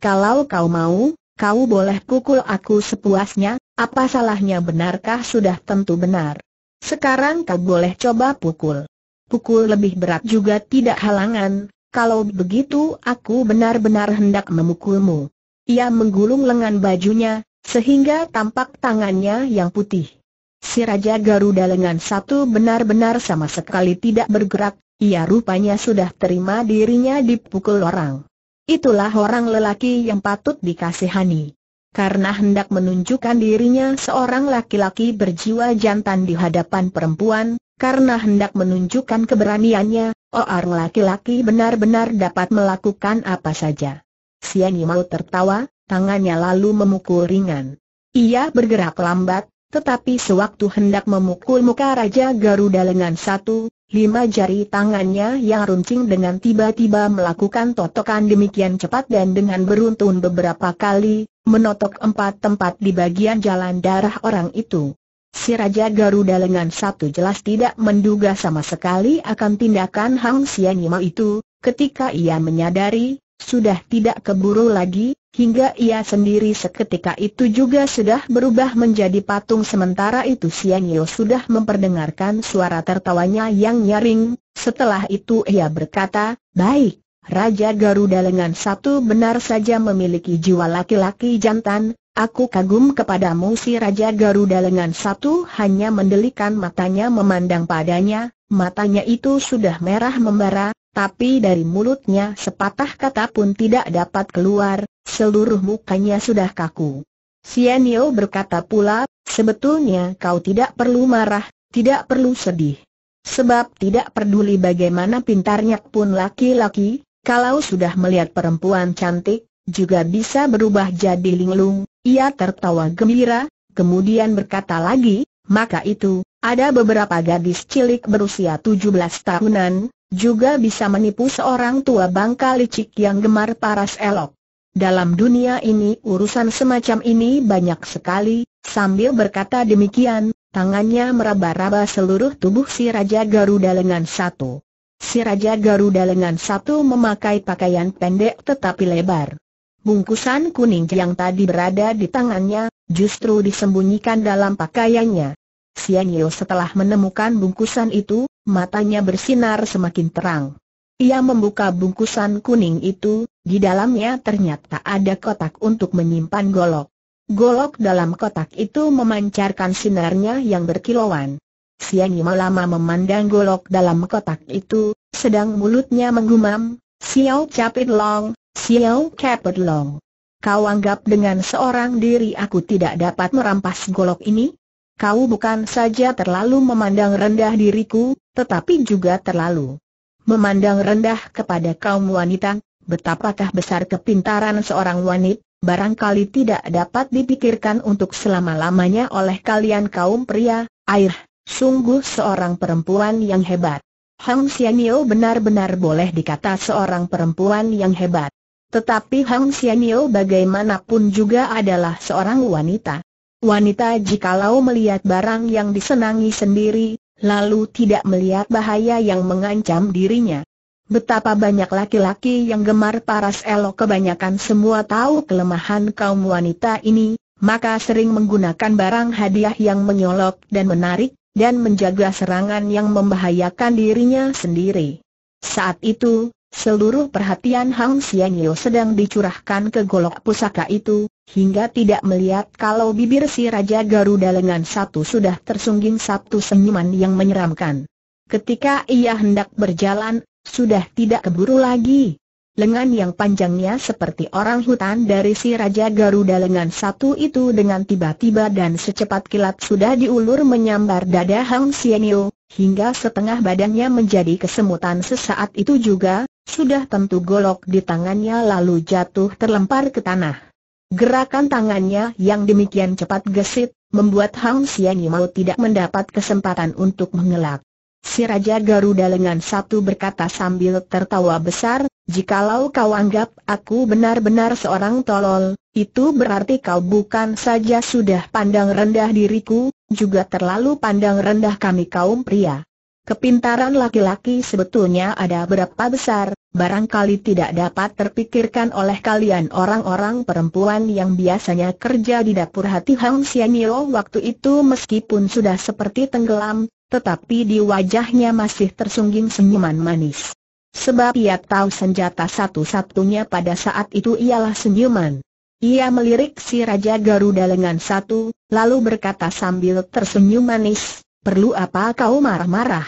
Kalau kau mau, kau boleh pukul aku sepuasnya, apa salahnya benarkah sudah tentu benar? Sekarang kau boleh coba pukul. Pukul lebih berat juga tidak halangan, kalau begitu aku benar-benar hendak memukulmu. Ia menggulung lengan bajunya, sehingga tampak tangannya yang putih. Si Raja Garuda lengan satu benar-benar sama sekali tidak bergerak, ia rupanya sudah terima dirinya dipukul orang. Itulah orang lelaki yang patut dikasihani karena hendak menunjukkan dirinya seorang laki-laki berjiwa jantan di hadapan perempuan, karena hendak menunjukkan keberaniannya, Oar laki-laki benar-benar dapat melakukan apa saja. Siani mau tertawa, tangannya lalu memukul ringan. Ia bergerak lambat, tetapi sewaktu hendak memukul muka Raja Garuda lengan satu, lima jari tangannya yang runcing dengan tiba-tiba melakukan totokan demikian cepat dan dengan beruntun beberapa kali, menotok empat tempat di bagian jalan darah orang itu. Si Raja Garuda lengan satu jelas tidak menduga sama sekali akan tindakan Hang Xianyima itu, ketika ia menyadari, sudah tidak keburu lagi, hingga ia sendiri seketika itu juga sudah berubah menjadi patung sementara itu Xianyo sudah memperdengarkan suara tertawanya yang nyaring, setelah itu ia berkata, Baik, Raja Garuda lengan satu benar saja memiliki jiwa laki-laki jantan, aku kagum kepadamu si Raja Garuda lengan satu hanya mendelikan matanya memandang padanya, matanya itu sudah merah membara, tapi dari mulutnya sepatah kata pun tidak dapat keluar, seluruh mukanya sudah kaku. Sianio berkata pula, sebetulnya kau tidak perlu marah, tidak perlu sedih. Sebab tidak peduli bagaimana pintarnya pun laki-laki, kalau sudah melihat perempuan cantik, juga bisa berubah jadi linglung, ia tertawa gembira, kemudian berkata lagi, maka itu, ada beberapa gadis cilik berusia 17 tahunan, juga bisa menipu seorang tua bangka licik yang gemar paras elok. Dalam dunia ini urusan semacam ini banyak sekali, sambil berkata demikian, tangannya meraba-raba seluruh tubuh si Raja Garuda lengan satu. Si Raja Garuda lengan satu memakai pakaian pendek tetapi lebar. Bungkusan kuning yang tadi berada di tangannya, justru disembunyikan dalam pakaiannya. Sianio setelah menemukan bungkusan itu, matanya bersinar semakin terang. Ia membuka bungkusan kuning itu, di dalamnya ternyata ada kotak untuk menyimpan golok. Golok dalam kotak itu memancarkan sinarnya yang berkilauan. Siang lama memandang golok dalam kotak itu, sedang mulutnya menggumam, Siau Capit Long, siau Capit Long. Kau anggap dengan seorang diri aku tidak dapat merampas golok ini? Kau bukan saja terlalu memandang rendah diriku, tetapi juga terlalu memandang rendah kepada kaum wanita, betapakah besar kepintaran seorang wanita, barangkali tidak dapat dipikirkan untuk selama-lamanya oleh kalian kaum pria, air. Sungguh seorang perempuan yang hebat. Hang Xianyo benar-benar boleh dikata seorang perempuan yang hebat. Tetapi Hang Xianyo bagaimanapun juga adalah seorang wanita. Wanita jikalau melihat barang yang disenangi sendiri, lalu tidak melihat bahaya yang mengancam dirinya. Betapa banyak laki-laki yang gemar paras elok kebanyakan semua tahu kelemahan kaum wanita ini, maka sering menggunakan barang hadiah yang menyolok dan menarik, dan menjaga serangan yang membahayakan dirinya sendiri. Saat itu, seluruh perhatian Hang Xianyu sedang dicurahkan ke golok pusaka itu, hingga tidak melihat kalau bibir si Raja Garuda lengan satu sudah tersungging satu senyuman yang menyeramkan. Ketika ia hendak berjalan, sudah tidak keburu lagi. Lengan yang panjangnya seperti orang hutan dari si Raja Garuda lengan satu itu dengan tiba-tiba dan secepat kilat sudah diulur menyambar dada Hang Sienio, hingga setengah badannya menjadi kesemutan sesaat itu juga, sudah tentu golok di tangannya lalu jatuh terlempar ke tanah. Gerakan tangannya yang demikian cepat gesit, membuat Hang Sienio tidak mendapat kesempatan untuk mengelak. Si Raja Garuda lengan satu berkata sambil tertawa besar, jikalau kau anggap aku benar-benar seorang tolol, itu berarti kau bukan saja sudah pandang rendah diriku, juga terlalu pandang rendah kami kaum pria. Kepintaran laki-laki sebetulnya ada berapa besar, barangkali tidak dapat terpikirkan oleh kalian orang-orang perempuan yang biasanya kerja di dapur hati Hang Sianilo waktu itu meskipun sudah seperti tenggelam, tetapi di wajahnya masih tersungging senyuman manis. Sebab ia tahu senjata satu-satunya pada saat itu ialah senyuman. Ia melirik si Raja Garuda lengan satu, lalu berkata sambil tersenyum manis, perlu apa kau marah-marah?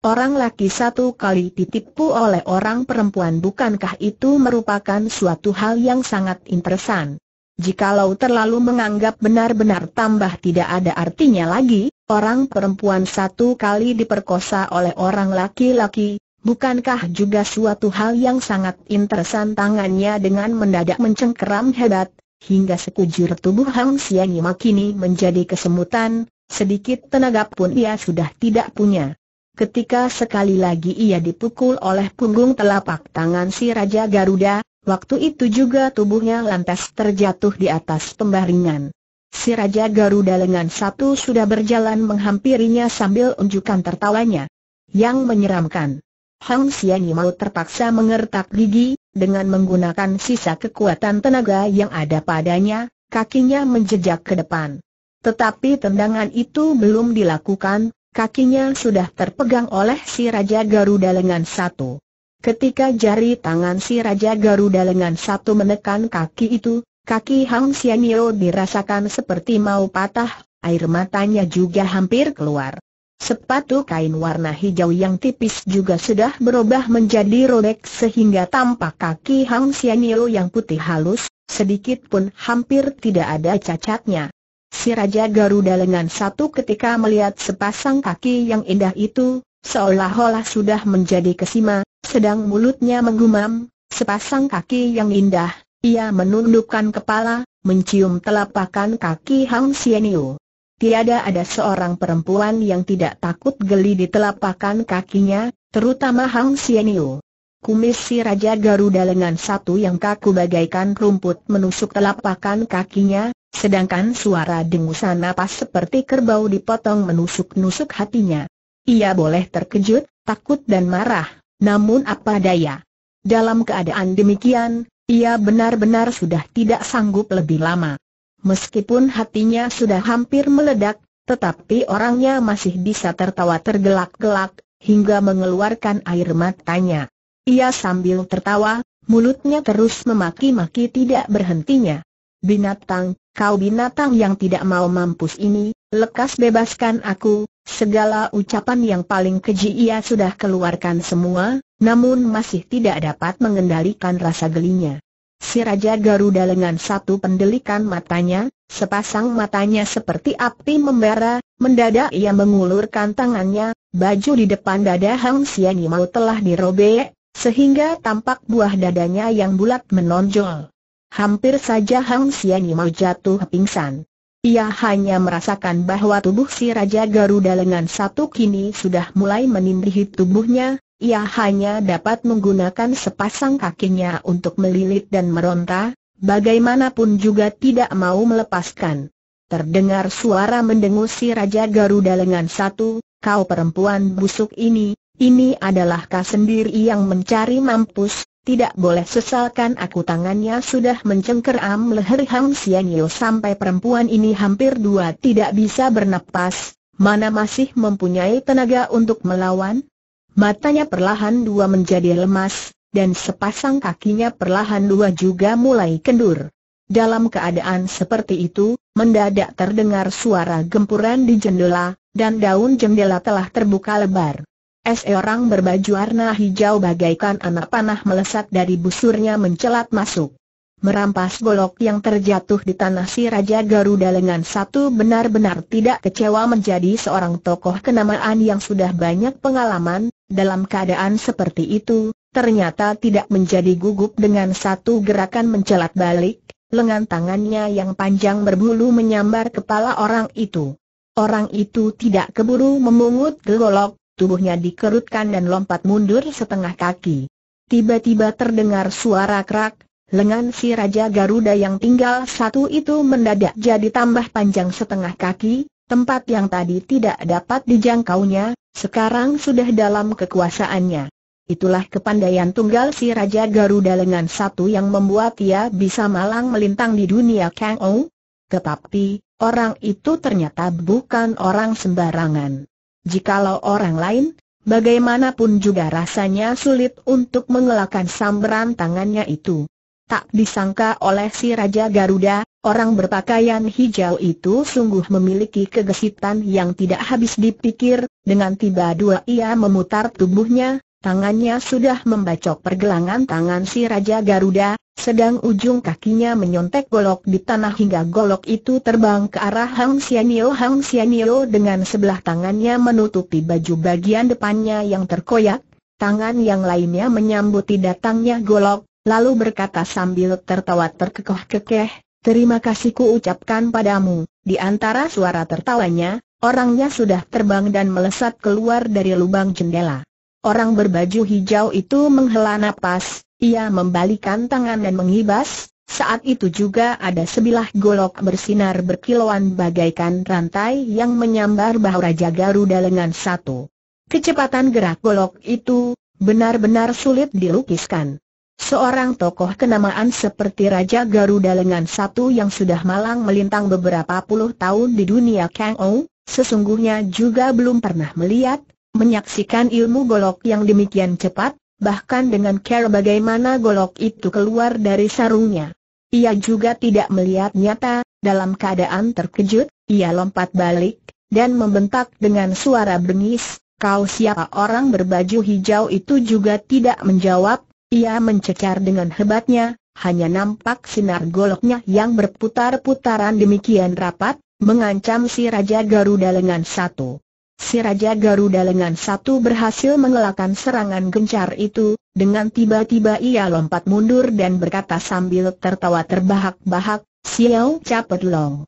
Orang laki satu kali ditipu oleh orang perempuan bukankah itu merupakan suatu hal yang sangat interesan? jikalau terlalu menganggap benar-benar tambah tidak ada artinya lagi, orang perempuan satu kali diperkosa oleh orang laki-laki, bukankah juga suatu hal yang sangat interesan tangannya dengan mendadak mencengkeram hebat, hingga sekujur tubuh Hang Siang makini menjadi kesemutan, sedikit tenaga pun ia sudah tidak punya. Ketika sekali lagi ia dipukul oleh punggung telapak tangan si Raja Garuda, Waktu itu juga tubuhnya lantas terjatuh di atas pembaringan. Si Raja Garuda lengan satu sudah berjalan menghampirinya sambil unjukan tertawanya. Yang menyeramkan. Hang Xianyi mau terpaksa mengertak gigi, dengan menggunakan sisa kekuatan tenaga yang ada padanya, kakinya menjejak ke depan. Tetapi tendangan itu belum dilakukan, kakinya sudah terpegang oleh si Raja Garuda lengan satu. Ketika jari tangan si Raja Garuda lengan satu menekan kaki itu, kaki Hang Xianyo dirasakan seperti mau patah, air matanya juga hampir keluar. Sepatu kain warna hijau yang tipis juga sudah berubah menjadi robek sehingga tampak kaki Hang Xianyo yang putih halus, sedikit pun hampir tidak ada cacatnya. Si Raja Garuda lengan satu ketika melihat sepasang kaki yang indah itu, seolah-olah sudah menjadi kesima, sedang mulutnya menggumam, sepasang kaki yang indah, ia menundukkan kepala, mencium telapakan kaki Hang Sieniu. Tiada ada seorang perempuan yang tidak takut geli di telapakan kakinya, terutama Hang Sieniu. Kumis si Raja Garuda lengan satu yang kaku bagaikan rumput menusuk telapakan kakinya, sedangkan suara dengusan napas seperti kerbau dipotong menusuk-nusuk hatinya. Ia boleh terkejut, takut dan marah, namun apa daya? Dalam keadaan demikian, ia benar-benar sudah tidak sanggup lebih lama. Meskipun hatinya sudah hampir meledak, tetapi orangnya masih bisa tertawa tergelak-gelak, hingga mengeluarkan air matanya. Ia sambil tertawa, mulutnya terus memaki-maki tidak berhentinya. Binatang, kau binatang yang tidak mau mampus ini, lekas bebaskan aku, Segala ucapan yang paling keji ia sudah keluarkan semua, namun masih tidak dapat mengendalikan rasa gelinya. Si Raja Garuda lengan satu pendelikan matanya, sepasang matanya seperti api membara, mendadak ia mengulurkan tangannya, baju di depan dada Hang Siani telah dirobek, sehingga tampak buah dadanya yang bulat menonjol. Hampir saja Hang Siani jatuh pingsan. Ia hanya merasakan bahwa tubuh si Raja Garuda lengan satu kini sudah mulai menindih tubuhnya, ia hanya dapat menggunakan sepasang kakinya untuk melilit dan meronta, bagaimanapun juga tidak mau melepaskan. Terdengar suara mendengus si Raja Garuda lengan satu, kau perempuan busuk ini, ini adalah kau sendiri yang mencari mampus, tidak boleh sesalkan aku tangannya sudah mencengkeram leher Hang Xianyu sampai perempuan ini hampir dua tidak bisa bernapas, mana masih mempunyai tenaga untuk melawan? Matanya perlahan dua menjadi lemas, dan sepasang kakinya perlahan dua juga mulai kendur. Dalam keadaan seperti itu, mendadak terdengar suara gempuran di jendela, dan daun jendela telah terbuka lebar. Seorang berbaju warna hijau bagaikan anak panah melesat dari busurnya mencelat masuk. Merampas golok yang terjatuh di tanah si Raja Garuda lengan satu benar-benar tidak kecewa menjadi seorang tokoh kenamaan yang sudah banyak pengalaman, dalam keadaan seperti itu, ternyata tidak menjadi gugup dengan satu gerakan mencelat balik, lengan tangannya yang panjang berbulu menyambar kepala orang itu. Orang itu tidak keburu memungut golok, tubuhnya dikerutkan dan lompat mundur setengah kaki. Tiba-tiba terdengar suara kerak, lengan si Raja Garuda yang tinggal satu itu mendadak jadi tambah panjang setengah kaki, tempat yang tadi tidak dapat dijangkaunya, sekarang sudah dalam kekuasaannya. Itulah kepandaian tunggal si Raja Garuda lengan satu yang membuat ia bisa malang melintang di dunia Kang Ou. Tetapi, orang itu ternyata bukan orang sembarangan. Jikalau orang lain, bagaimanapun juga rasanya sulit untuk mengelakkan samberan tangannya itu. Tak disangka oleh si Raja Garuda, orang berpakaian hijau itu sungguh memiliki kegesitan yang tidak habis dipikir, dengan tiba dua ia memutar tubuhnya, tangannya sudah membacok pergelangan tangan si Raja Garuda, sedang ujung kakinya menyontek golok di tanah hingga golok itu terbang ke arah Hang Xianyo Hang Xianyo dengan sebelah tangannya menutupi baju bagian depannya yang terkoyak, tangan yang lainnya menyambut datangnya golok, lalu berkata sambil tertawa terkekeh-kekeh, terima kasih ku ucapkan padamu, di antara suara tertawanya, orangnya sudah terbang dan melesat keluar dari lubang jendela. Orang berbaju hijau itu menghela nafas, ia membalikan tangan dan mengibas, saat itu juga ada sebilah golok bersinar berkilauan bagaikan rantai yang menyambar bahu Raja Garuda lengan satu. Kecepatan gerak golok itu, benar-benar sulit dilukiskan. Seorang tokoh kenamaan seperti Raja Garuda lengan satu yang sudah malang melintang beberapa puluh tahun di dunia Kang Ou, sesungguhnya juga belum pernah melihat Menyaksikan ilmu golok yang demikian cepat, bahkan dengan care bagaimana golok itu keluar dari sarungnya. Ia juga tidak melihat nyata, dalam keadaan terkejut, ia lompat balik, dan membentak dengan suara bengis, kau siapa orang berbaju hijau itu juga tidak menjawab, ia mencecar dengan hebatnya, hanya nampak sinar goloknya yang berputar-putaran demikian rapat, mengancam si Raja Garuda lengan satu. Si Raja Garuda lengan satu berhasil mengelakkan serangan gencar itu, dengan tiba-tiba ia lompat mundur dan berkata sambil tertawa terbahak-bahak, Siau Capet Long.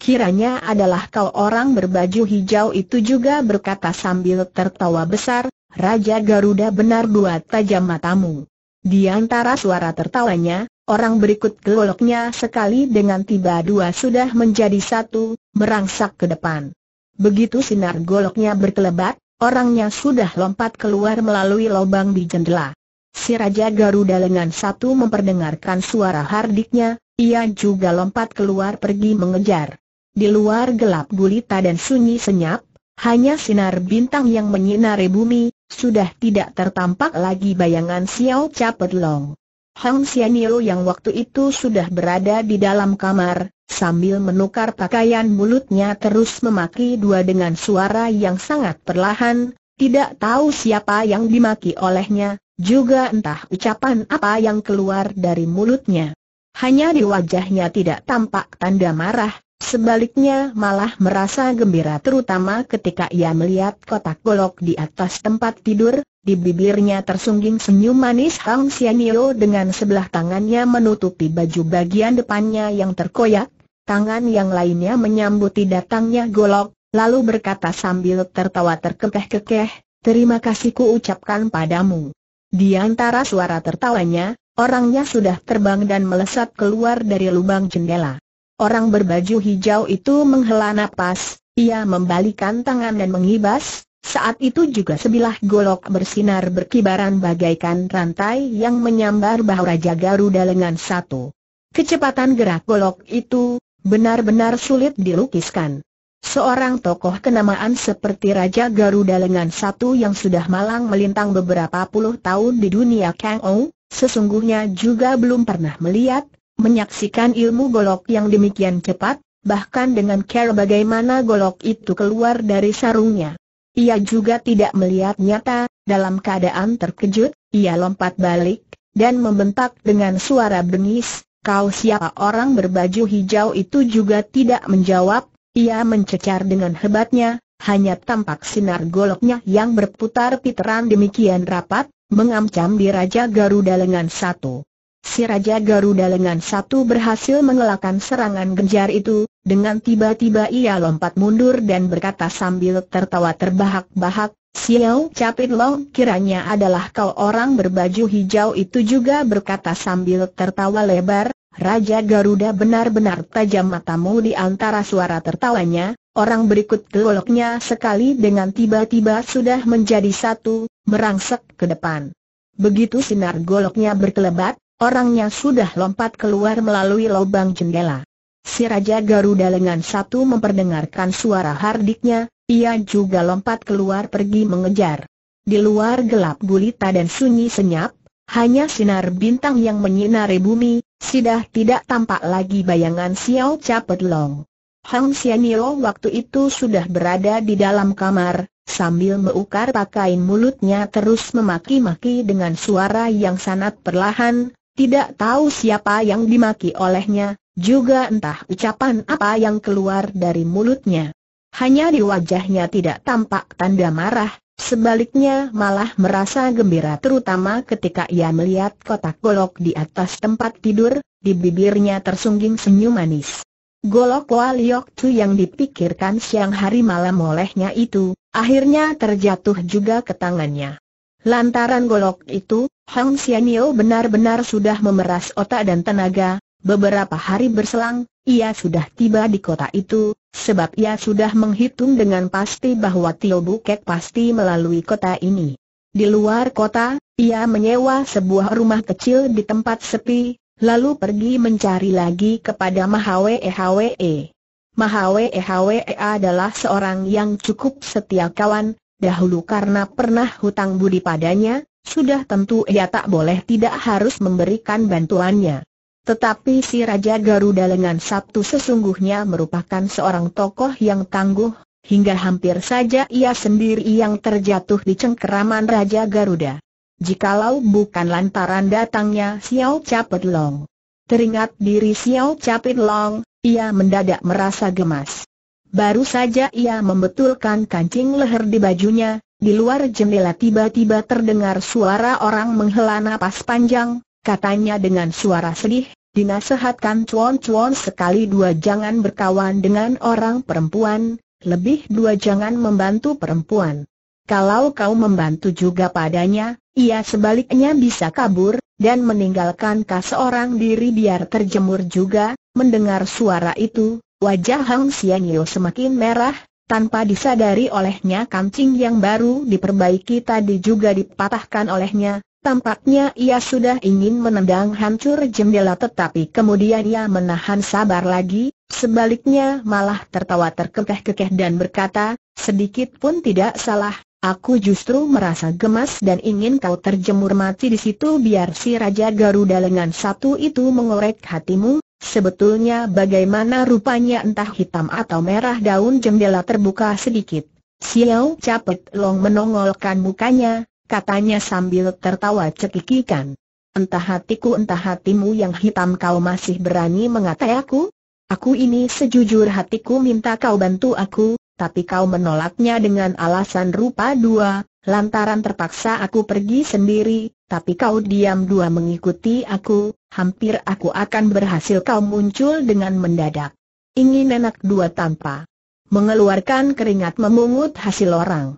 Kiranya adalah kau orang berbaju hijau itu juga berkata sambil tertawa besar, Raja Garuda benar dua tajam matamu. Di antara suara tertawanya, orang berikut geloknya sekali dengan tiba dua sudah menjadi satu, merangsak ke depan. Begitu sinar goloknya berkelebat, orangnya sudah lompat keluar melalui lubang di jendela. Si Raja Garuda lengan satu memperdengarkan suara hardiknya, ia juga lompat keluar pergi mengejar. Di luar gelap gulita dan sunyi senyap, hanya sinar bintang yang menyinari bumi, sudah tidak tertampak lagi bayangan Xiao Capet Long. Hang Xianyu yang waktu itu sudah berada di dalam kamar, sambil menukar pakaian mulutnya terus memaki dua dengan suara yang sangat perlahan, tidak tahu siapa yang dimaki olehnya, juga entah ucapan apa yang keluar dari mulutnya. Hanya di wajahnya tidak tampak tanda marah, Sebaliknya malah merasa gembira terutama ketika ia melihat kotak golok di atas tempat tidur, di bibirnya tersungging senyum manis Hang Xianyo dengan sebelah tangannya menutupi baju bagian depannya yang terkoyak, tangan yang lainnya menyambuti datangnya golok, lalu berkata sambil tertawa terkekeh-kekeh, terima kasih ku ucapkan padamu. Di antara suara tertawanya, orangnya sudah terbang dan melesat keluar dari lubang jendela. Orang berbaju hijau itu menghela napas, ia membalikan tangan dan mengibas, saat itu juga sebilah golok bersinar berkibaran bagaikan rantai yang menyambar bahu Raja Garuda lengan satu. Kecepatan gerak golok itu, benar-benar sulit dilukiskan. Seorang tokoh kenamaan seperti Raja Garuda lengan satu yang sudah malang melintang beberapa puluh tahun di dunia Kang Ou, sesungguhnya juga belum pernah melihat, menyaksikan ilmu golok yang demikian cepat, bahkan dengan care bagaimana golok itu keluar dari sarungnya. Ia juga tidak melihat nyata, dalam keadaan terkejut, ia lompat balik, dan membentak dengan suara bengis, kau siapa orang berbaju hijau itu juga tidak menjawab, ia mencecar dengan hebatnya, hanya tampak sinar goloknya yang berputar piteran demikian rapat, mengancam di Raja Garuda lengan satu. Si Raja Garuda lengan satu berhasil mengelakkan serangan genjar itu, dengan tiba-tiba ia lompat mundur dan berkata sambil tertawa terbahak-bahak, Siau Capit Long kiranya adalah kau orang berbaju hijau itu juga berkata sambil tertawa lebar, Raja Garuda benar-benar tajam matamu di antara suara tertawanya, orang berikut geloknya sekali dengan tiba-tiba sudah menjadi satu, merangsek ke depan. Begitu sinar goloknya berkelebat, orangnya sudah lompat keluar melalui lubang jendela. Si Raja Garuda lengan satu memperdengarkan suara hardiknya, ia juga lompat keluar pergi mengejar. Di luar gelap gulita dan sunyi senyap, hanya sinar bintang yang menyinari bumi, sudah tidak tampak lagi bayangan Xiao Capet Long. Hang Xianyo waktu itu sudah berada di dalam kamar, sambil meukar pakaian mulutnya terus memaki-maki dengan suara yang sangat perlahan, tidak tahu siapa yang dimaki olehnya, juga entah ucapan apa yang keluar dari mulutnya. Hanya di wajahnya tidak tampak tanda marah, sebaliknya malah merasa gembira terutama ketika ia melihat kotak golok di atas tempat tidur, di bibirnya tersungging senyum manis. Golok Waliok Tu yang dipikirkan siang hari malam olehnya itu, akhirnya terjatuh juga ke tangannya. Lantaran golok itu, Hang Xianyo benar-benar sudah memeras otak dan tenaga, beberapa hari berselang, ia sudah tiba di kota itu, sebab ia sudah menghitung dengan pasti bahwa Tio Bukek pasti melalui kota ini. Di luar kota, ia menyewa sebuah rumah kecil di tempat sepi, lalu pergi mencari lagi kepada Mahawe Hwe. Mahawe Hwe adalah seorang yang cukup setia kawan, dahulu karena pernah hutang budi padanya, sudah tentu ia tak boleh tidak harus memberikan bantuannya. Tetapi si Raja Garuda lengan Sabtu sesungguhnya merupakan seorang tokoh yang tangguh, hingga hampir saja ia sendiri yang terjatuh di cengkeraman Raja Garuda. Jikalau bukan lantaran datangnya Xiao Capit Long. Teringat diri Xiao Capit Long, ia mendadak merasa gemas. Baru saja ia membetulkan kancing leher di bajunya, di luar jendela tiba-tiba terdengar suara orang menghela napas panjang, katanya dengan suara sedih, dinasehatkan cuan-cuan sekali dua jangan berkawan dengan orang perempuan, lebih dua jangan membantu perempuan. Kalau kau membantu juga padanya, ia sebaliknya bisa kabur, dan meninggalkan kau seorang diri biar terjemur juga, mendengar suara itu, Wajah Hang Xianyu semakin merah, tanpa disadari olehnya kancing yang baru diperbaiki tadi juga dipatahkan olehnya, tampaknya ia sudah ingin menendang hancur jendela tetapi kemudian ia menahan sabar lagi, sebaliknya malah tertawa terkekeh-kekeh dan berkata, sedikit pun tidak salah, Aku justru merasa gemas dan ingin kau terjemur mati di situ biar si Raja Garuda lengan satu itu mengorek hatimu, Sebetulnya bagaimana rupanya entah hitam atau merah daun jendela terbuka sedikit. Xiao Capet Long menongolkan mukanya, katanya sambil tertawa cekikikan. Entah hatiku entah hatimu yang hitam kau masih berani mengatai aku? Aku ini sejujur hatiku minta kau bantu aku, tapi kau menolaknya dengan alasan rupa dua, lantaran terpaksa aku pergi sendiri, tapi kau diam dua mengikuti aku, hampir aku akan berhasil kau muncul dengan mendadak. Ingin enak dua tanpa mengeluarkan keringat memungut hasil orang.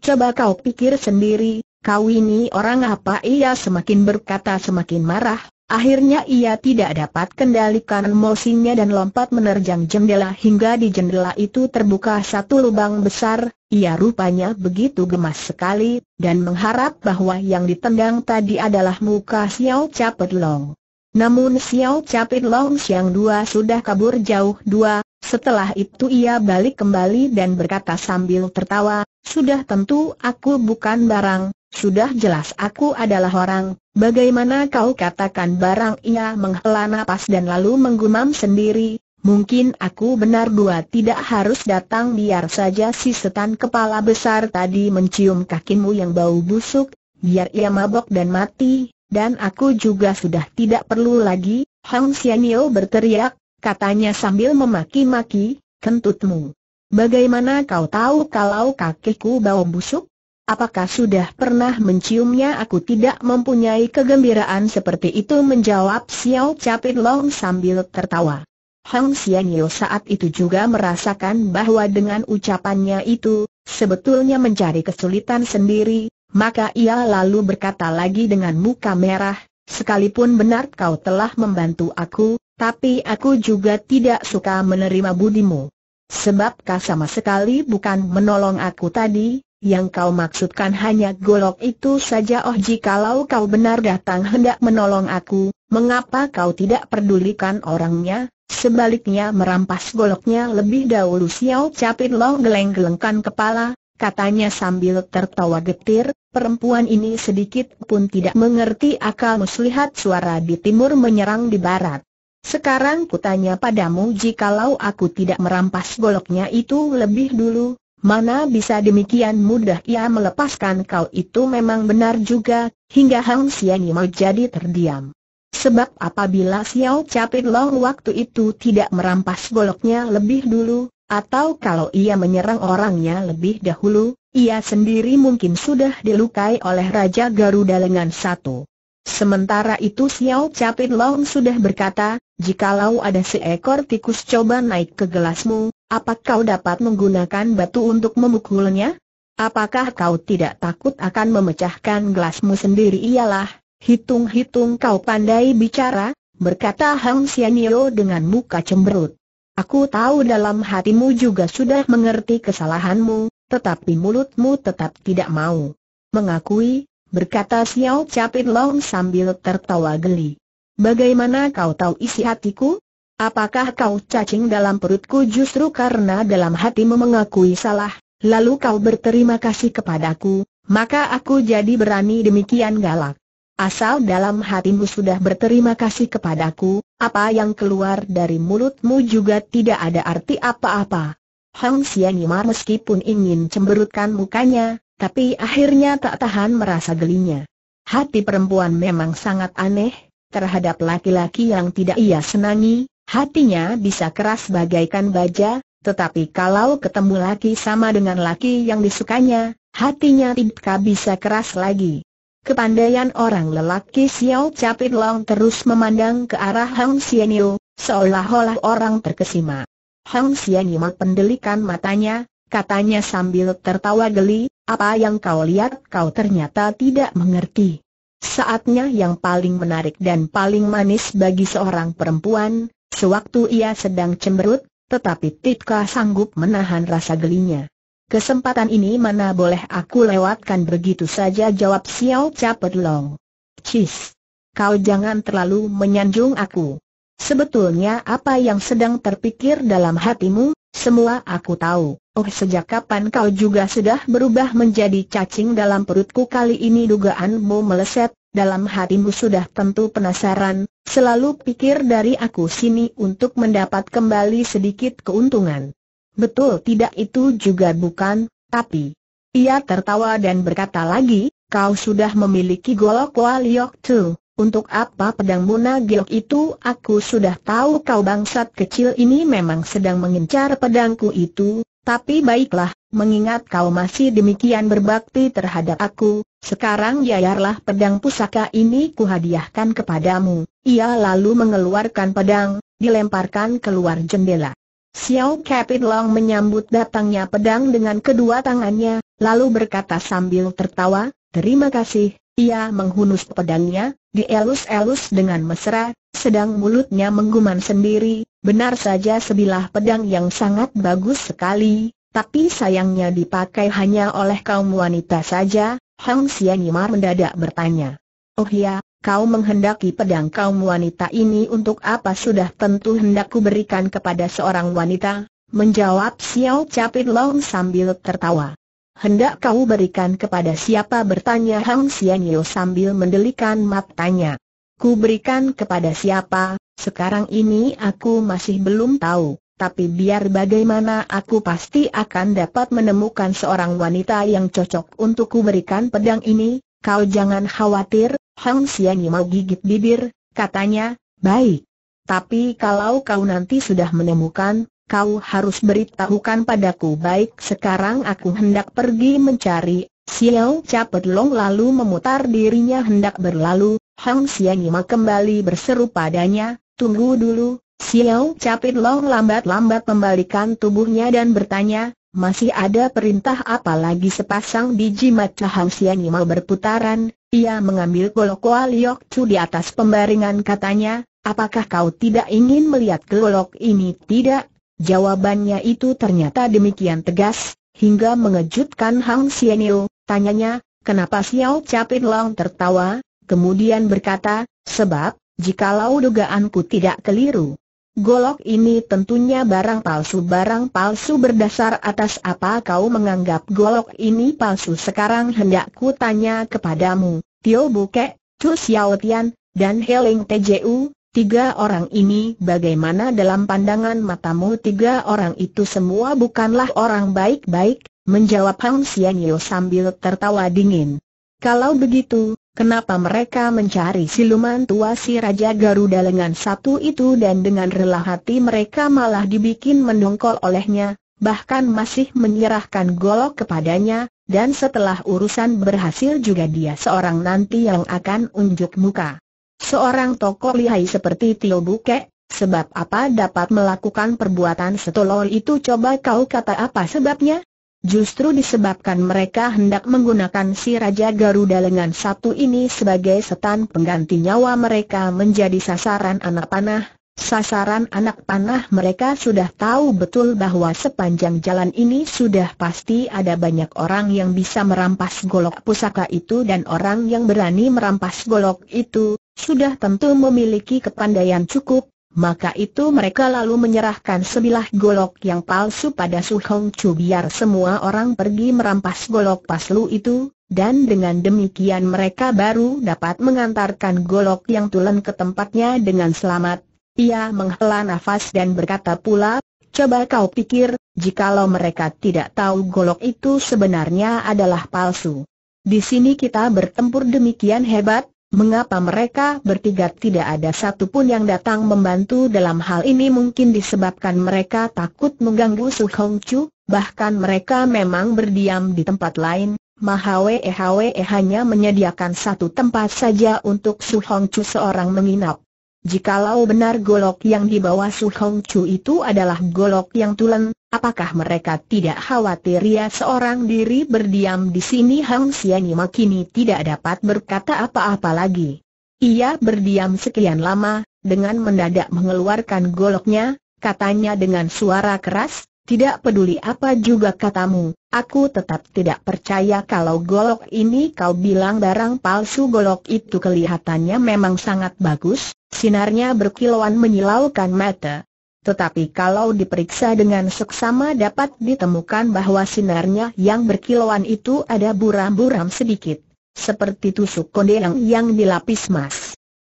Coba kau pikir sendiri, kau ini orang apa ia semakin berkata semakin marah, Akhirnya ia tidak dapat kendalikan emosinya dan lompat menerjang jendela hingga di jendela itu terbuka satu lubang besar, ia rupanya begitu gemas sekali, dan mengharap bahwa yang ditendang tadi adalah muka Xiao Capit Long. Namun Xiao Capit Long Siang Dua sudah kabur jauh dua, setelah itu ia balik kembali dan berkata sambil tertawa, sudah tentu aku bukan barang, sudah jelas aku adalah orang, Bagaimana kau katakan barang ia menghela nafas dan lalu menggumam sendiri, mungkin aku benar dua tidak harus datang biar saja si setan kepala besar tadi mencium kakimu yang bau busuk, biar ia mabok dan mati, dan aku juga sudah tidak perlu lagi, Hang Xianyo berteriak, katanya sambil memaki-maki, kentutmu. Bagaimana kau tahu kalau kakiku bau busuk? Apakah sudah pernah menciumnya? Aku tidak mempunyai kegembiraan seperti itu menjawab Xiao Capit Long sambil tertawa. Hang Xianyu saat itu juga merasakan bahwa dengan ucapannya itu, sebetulnya mencari kesulitan sendiri, maka ia lalu berkata lagi dengan muka merah, sekalipun benar kau telah membantu aku, tapi aku juga tidak suka menerima budimu. Sebab kau sama sekali bukan menolong aku tadi, yang kau maksudkan hanya golok itu saja oh jikalau kau benar datang hendak menolong aku, mengapa kau tidak pedulikan orangnya, sebaliknya merampas goloknya lebih dahulu Xiao Capit lo geleng-gelengkan kepala, katanya sambil tertawa getir, perempuan ini sedikit pun tidak mengerti akal muslihat suara di timur menyerang di barat. Sekarang kutanya padamu jikalau aku tidak merampas goloknya itu lebih dulu, Mana bisa demikian mudah ia melepaskan kau itu memang benar juga, hingga Hang Xianyi mau jadi terdiam. Sebab apabila Xiao Capit Long waktu itu tidak merampas goloknya lebih dulu, atau kalau ia menyerang orangnya lebih dahulu, ia sendiri mungkin sudah dilukai oleh Raja Garuda lengan satu. Sementara itu Xiao Capit Long sudah berkata, jikalau ada seekor tikus coba naik ke gelasmu, apa kau dapat menggunakan batu untuk memukulnya? Apakah kau tidak takut akan memecahkan gelasmu sendiri? ialah? hitung-hitung kau pandai bicara, berkata Hang Xianyo dengan muka cemberut. Aku tahu dalam hatimu juga sudah mengerti kesalahanmu, tetapi mulutmu tetap tidak mau mengakui, berkata Xiao Capit Long sambil tertawa geli. Bagaimana kau tahu isi hatiku? Apakah kau cacing dalam perutku justru karena dalam hatimu mengakui salah, lalu kau berterima kasih kepadaku, maka aku jadi berani demikian galak. Asal dalam hatimu sudah berterima kasih kepadaku, apa yang keluar dari mulutmu juga tidak ada arti apa-apa. Hang Xianimar meskipun ingin cemberutkan mukanya, tapi akhirnya tak tahan merasa gelinya. Hati perempuan memang sangat aneh, terhadap laki-laki yang tidak ia senangi, Hatinya bisa keras bagaikan baja, tetapi kalau ketemu laki sama dengan laki yang disukanya, hatinya tidak bisa keras lagi. Kepandaian orang lelaki Xiao Capit Long terus memandang ke arah Hang Xianyu, seolah-olah orang terkesima. Hang Xianyu mempendelikan matanya, katanya sambil tertawa geli, apa yang kau lihat kau ternyata tidak mengerti. Saatnya yang paling menarik dan paling manis bagi seorang perempuan, Sewaktu ia sedang cemberut, tetapi Titka sanggup menahan rasa gelinya. Kesempatan ini mana boleh aku lewatkan begitu saja jawab Xiao Capet Long. Cis, kau jangan terlalu menyanjung aku. Sebetulnya apa yang sedang terpikir dalam hatimu, semua aku tahu. Oh sejak kapan kau juga sudah berubah menjadi cacing dalam perutku kali ini dugaanmu meleset, dalam hatimu sudah tentu penasaran, selalu pikir dari aku sini untuk mendapat kembali sedikit keuntungan. Betul tidak itu juga bukan, tapi... Ia tertawa dan berkata lagi, kau sudah memiliki golok waliok tu, untuk apa pedang muna giok itu aku sudah tahu kau bangsat kecil ini memang sedang mengincar pedangku itu, tapi baiklah, Mengingat kau masih demikian berbakti terhadap aku, sekarang yayarlah pedang pusaka ini kuhadiahkan kepadamu. Ia lalu mengeluarkan pedang, dilemparkan keluar jendela. Xiao Capit Long menyambut datangnya pedang dengan kedua tangannya, lalu berkata sambil tertawa, terima kasih, ia menghunus pedangnya, dielus-elus dengan mesra, sedang mulutnya menggumam sendiri, benar saja sebilah pedang yang sangat bagus sekali, tapi sayangnya dipakai hanya oleh kaum wanita saja, Hang Sianimar mendadak bertanya. Oh ya, kau menghendaki pedang kaum wanita ini untuk apa sudah tentu hendakku berikan kepada seorang wanita? Menjawab Xiao Capit Long sambil tertawa. Hendak kau berikan kepada siapa bertanya Hang Xianyo sambil mendelikan matanya. Ku berikan kepada siapa, sekarang ini aku masih belum tahu tapi biar bagaimana aku pasti akan dapat menemukan seorang wanita yang cocok untuk kuberikan pedang ini, kau jangan khawatir, Hang Xianyi mau gigit bibir, katanya, baik. Tapi kalau kau nanti sudah menemukan, kau harus beritahukan padaku baik sekarang aku hendak pergi mencari, Xiao Capet Long lalu memutar dirinya hendak berlalu, Hang Xianyi kembali berseru padanya, tunggu dulu, Xiao Capit Long lambat-lambat membalikan tubuhnya dan bertanya, masih ada perintah apa lagi sepasang biji mata Hausian mau berputaran, ia mengambil golok Liok Chu di atas pembaringan katanya, apakah kau tidak ingin melihat golok ini? Tidak, jawabannya itu ternyata demikian tegas, hingga mengejutkan Hang Sienil, tanyanya, kenapa Xiao Capit Long tertawa, kemudian berkata, sebab, jikalau dugaanku tidak keliru, Golok ini tentunya barang palsu Barang palsu berdasar atas apa kau menganggap golok ini palsu Sekarang hendak ku tanya kepadamu Tio Buke, Chu Xiao Tian, dan Heling Tju Tiga orang ini bagaimana dalam pandangan matamu Tiga orang itu semua bukanlah orang baik-baik Menjawab Hang Xianyo sambil tertawa dingin Kalau begitu, Kenapa mereka mencari siluman tua si Raja Garuda lengan satu itu dan dengan rela hati mereka malah dibikin mendongkol olehnya, bahkan masih menyerahkan golok kepadanya, dan setelah urusan berhasil juga dia seorang nanti yang akan unjuk muka. Seorang tokoh lihai seperti Tio Buke, sebab apa dapat melakukan perbuatan setolol itu coba kau kata apa sebabnya? Justru disebabkan mereka hendak menggunakan si Raja Garuda lengan satu ini sebagai setan pengganti nyawa mereka menjadi sasaran anak panah. Sasaran anak panah mereka sudah tahu betul bahwa sepanjang jalan ini sudah pasti ada banyak orang yang bisa merampas golok pusaka itu dan orang yang berani merampas golok itu, sudah tentu memiliki kepandaian cukup, maka itu mereka lalu menyerahkan sebilah golok yang palsu pada Su Hong Chu biar semua orang pergi merampas golok paslu itu, dan dengan demikian mereka baru dapat mengantarkan golok yang tulen ke tempatnya dengan selamat. Ia menghela nafas dan berkata pula, coba kau pikir, jikalau mereka tidak tahu golok itu sebenarnya adalah palsu. Di sini kita bertempur demikian hebat, Mengapa mereka bertiga tidak ada satupun yang datang membantu dalam hal ini mungkin disebabkan mereka takut mengganggu Su Hong Chu, bahkan mereka memang berdiam di tempat lain, Mahwe e e hanya menyediakan satu tempat saja untuk Su Hong Chu seorang menginap. Jikalau benar golok yang dibawa Su Hong Chu itu adalah golok yang tulen, apakah mereka tidak khawatir ia ya seorang diri berdiam di sini Hang Sianima makini tidak dapat berkata apa-apa lagi. Ia berdiam sekian lama, dengan mendadak mengeluarkan goloknya, katanya dengan suara keras, tidak peduli apa juga katamu, Aku tetap tidak percaya kalau golok ini kau bilang barang palsu golok itu kelihatannya memang sangat bagus, sinarnya berkilauan menyilaukan mata. Tetapi kalau diperiksa dengan seksama dapat ditemukan bahwa sinarnya yang berkilauan itu ada buram-buram sedikit, seperti tusuk kondeang yang dilapis emas.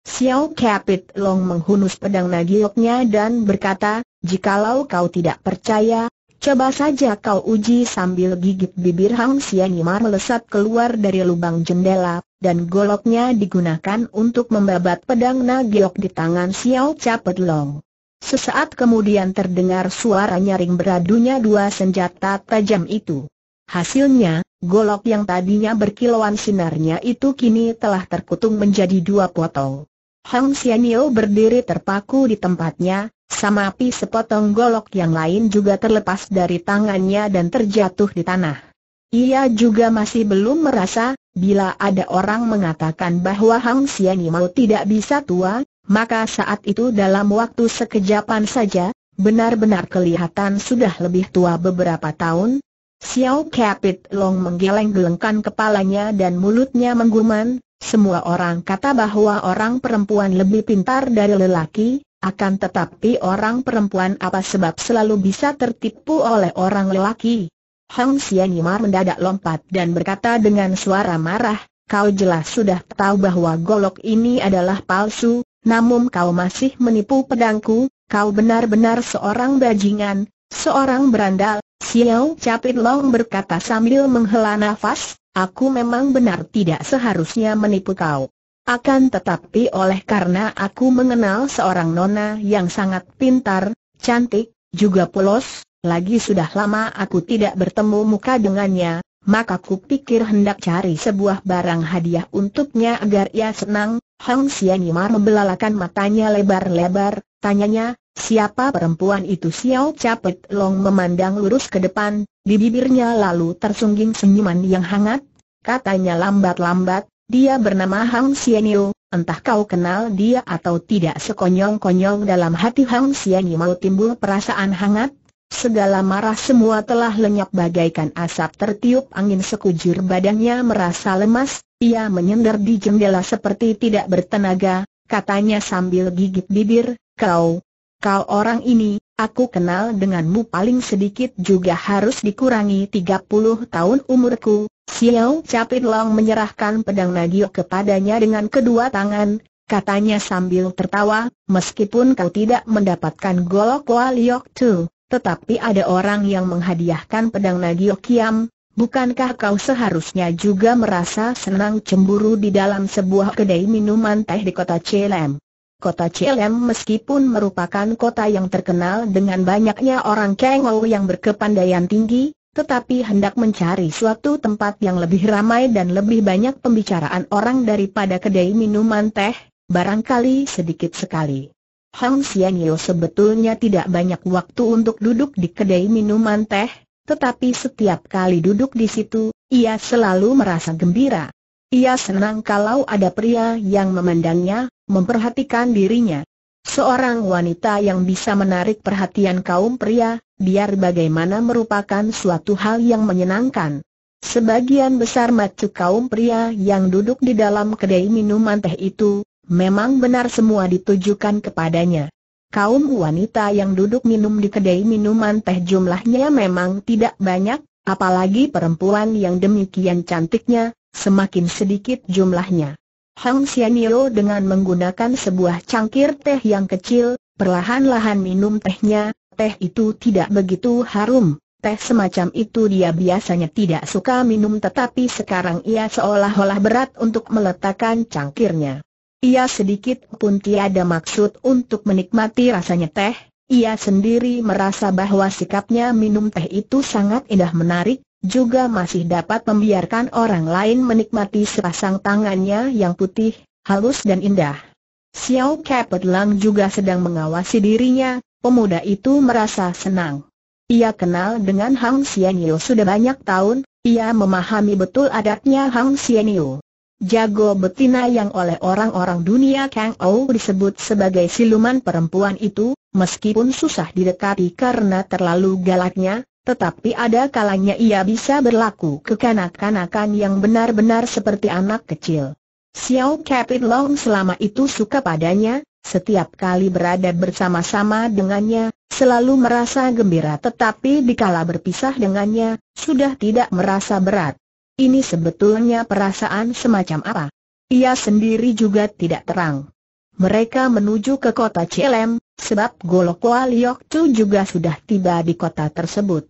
Xiao Capit Long menghunus pedang nagioknya dan berkata, Jikalau kau tidak percaya, Coba saja kau uji sambil gigit bibir Hang Sianimar melesat keluar dari lubang jendela, dan goloknya digunakan untuk membabat pedang nagiok di tangan Xiao Capet Long. Sesaat kemudian terdengar suara nyaring beradunya dua senjata tajam itu. Hasilnya, golok yang tadinya berkilauan sinarnya itu kini telah terkutung menjadi dua potong. Hang Xianyo berdiri terpaku di tempatnya, sama api sepotong golok yang lain juga terlepas dari tangannya dan terjatuh di tanah. Ia juga masih belum merasa, bila ada orang mengatakan bahwa Hang Xianyo tidak bisa tua, maka saat itu dalam waktu sekejapan saja, benar-benar kelihatan sudah lebih tua beberapa tahun, Xiao Capit Long menggeleng-gelengkan kepalanya dan mulutnya menggumam. Semua orang kata bahwa orang perempuan lebih pintar dari lelaki, akan tetapi orang perempuan apa sebab selalu bisa tertipu oleh orang lelaki? Hang Xianimar mendadak lompat dan berkata dengan suara marah, kau jelas sudah tahu bahwa golok ini adalah palsu, namun kau masih menipu pedangku, kau benar-benar seorang bajingan, seorang berandal. Xiao Capit Long berkata sambil menghela nafas, Aku memang benar tidak seharusnya menipu kau. Akan tetapi oleh karena aku mengenal seorang nona yang sangat pintar, cantik, juga polos, lagi sudah lama aku tidak bertemu muka dengannya, maka ku pikir hendak cari sebuah barang hadiah untuknya agar ia senang. Hang marah membelalakan matanya lebar-lebar, tanyanya, Siapa perempuan itu Xiao Capit Long memandang lurus ke depan, di bibirnya lalu tersungging senyuman yang hangat. Katanya lambat-lambat, dia bernama Hang Xianyu, entah kau kenal dia atau tidak sekonyong-konyong dalam hati Hang Xianyu mau timbul perasaan hangat. Segala marah semua telah lenyap bagaikan asap tertiup angin sekujur badannya merasa lemas, ia menyender di jendela seperti tidak bertenaga, katanya sambil gigit bibir, kau, Kau orang ini, aku kenal denganmu paling sedikit juga harus dikurangi 30 tahun umurku. Xiao Capit Long menyerahkan pedang Nagio kepadanya dengan kedua tangan, katanya sambil tertawa, meskipun kau tidak mendapatkan golok waliok tu, tetapi ada orang yang menghadiahkan pedang Nagio Kiam, bukankah kau seharusnya juga merasa senang cemburu di dalam sebuah kedai minuman teh di kota Cilem? Kota CLM meskipun merupakan kota yang terkenal dengan banyaknya orang Kengou yang berkepandaian tinggi, tetapi hendak mencari suatu tempat yang lebih ramai dan lebih banyak pembicaraan orang daripada kedai minuman teh, barangkali sedikit sekali. Hang Xianyu sebetulnya tidak banyak waktu untuk duduk di kedai minuman teh, tetapi setiap kali duduk di situ, ia selalu merasa gembira. Ia senang kalau ada pria yang memandangnya, memperhatikan dirinya. Seorang wanita yang bisa menarik perhatian kaum pria, biar bagaimana merupakan suatu hal yang menyenangkan. Sebagian besar macu kaum pria yang duduk di dalam kedai minuman teh itu, memang benar semua ditujukan kepadanya. Kaum wanita yang duduk minum di kedai minuman teh jumlahnya memang tidak banyak, apalagi perempuan yang demikian cantiknya, semakin sedikit jumlahnya. Hang Xianyo dengan menggunakan sebuah cangkir teh yang kecil, perlahan-lahan minum tehnya, teh itu tidak begitu harum. Teh semacam itu dia biasanya tidak suka minum tetapi sekarang ia seolah-olah berat untuk meletakkan cangkirnya. Ia sedikit pun tiada maksud untuk menikmati rasanya teh, ia sendiri merasa bahwa sikapnya minum teh itu sangat indah menarik, juga masih dapat membiarkan orang lain menikmati sepasang tangannya yang putih, halus dan indah. Xiao Kepet Lang juga sedang mengawasi dirinya, pemuda itu merasa senang. Ia kenal dengan Hang Xianyu sudah banyak tahun, ia memahami betul adatnya Hang Xianyu. Jago betina yang oleh orang-orang dunia Kang Ou disebut sebagai siluman perempuan itu, meskipun susah didekati karena terlalu galaknya, tetapi ada kalanya ia bisa berlaku kekanak-kanakan yang benar-benar seperti anak kecil. Xiao Capit Long selama itu suka padanya, setiap kali berada bersama-sama dengannya, selalu merasa gembira tetapi dikala berpisah dengannya, sudah tidak merasa berat. Ini sebetulnya perasaan semacam apa? Ia sendiri juga tidak terang. Mereka menuju ke kota Cilem, sebab Golok Liok Chu juga sudah tiba di kota tersebut.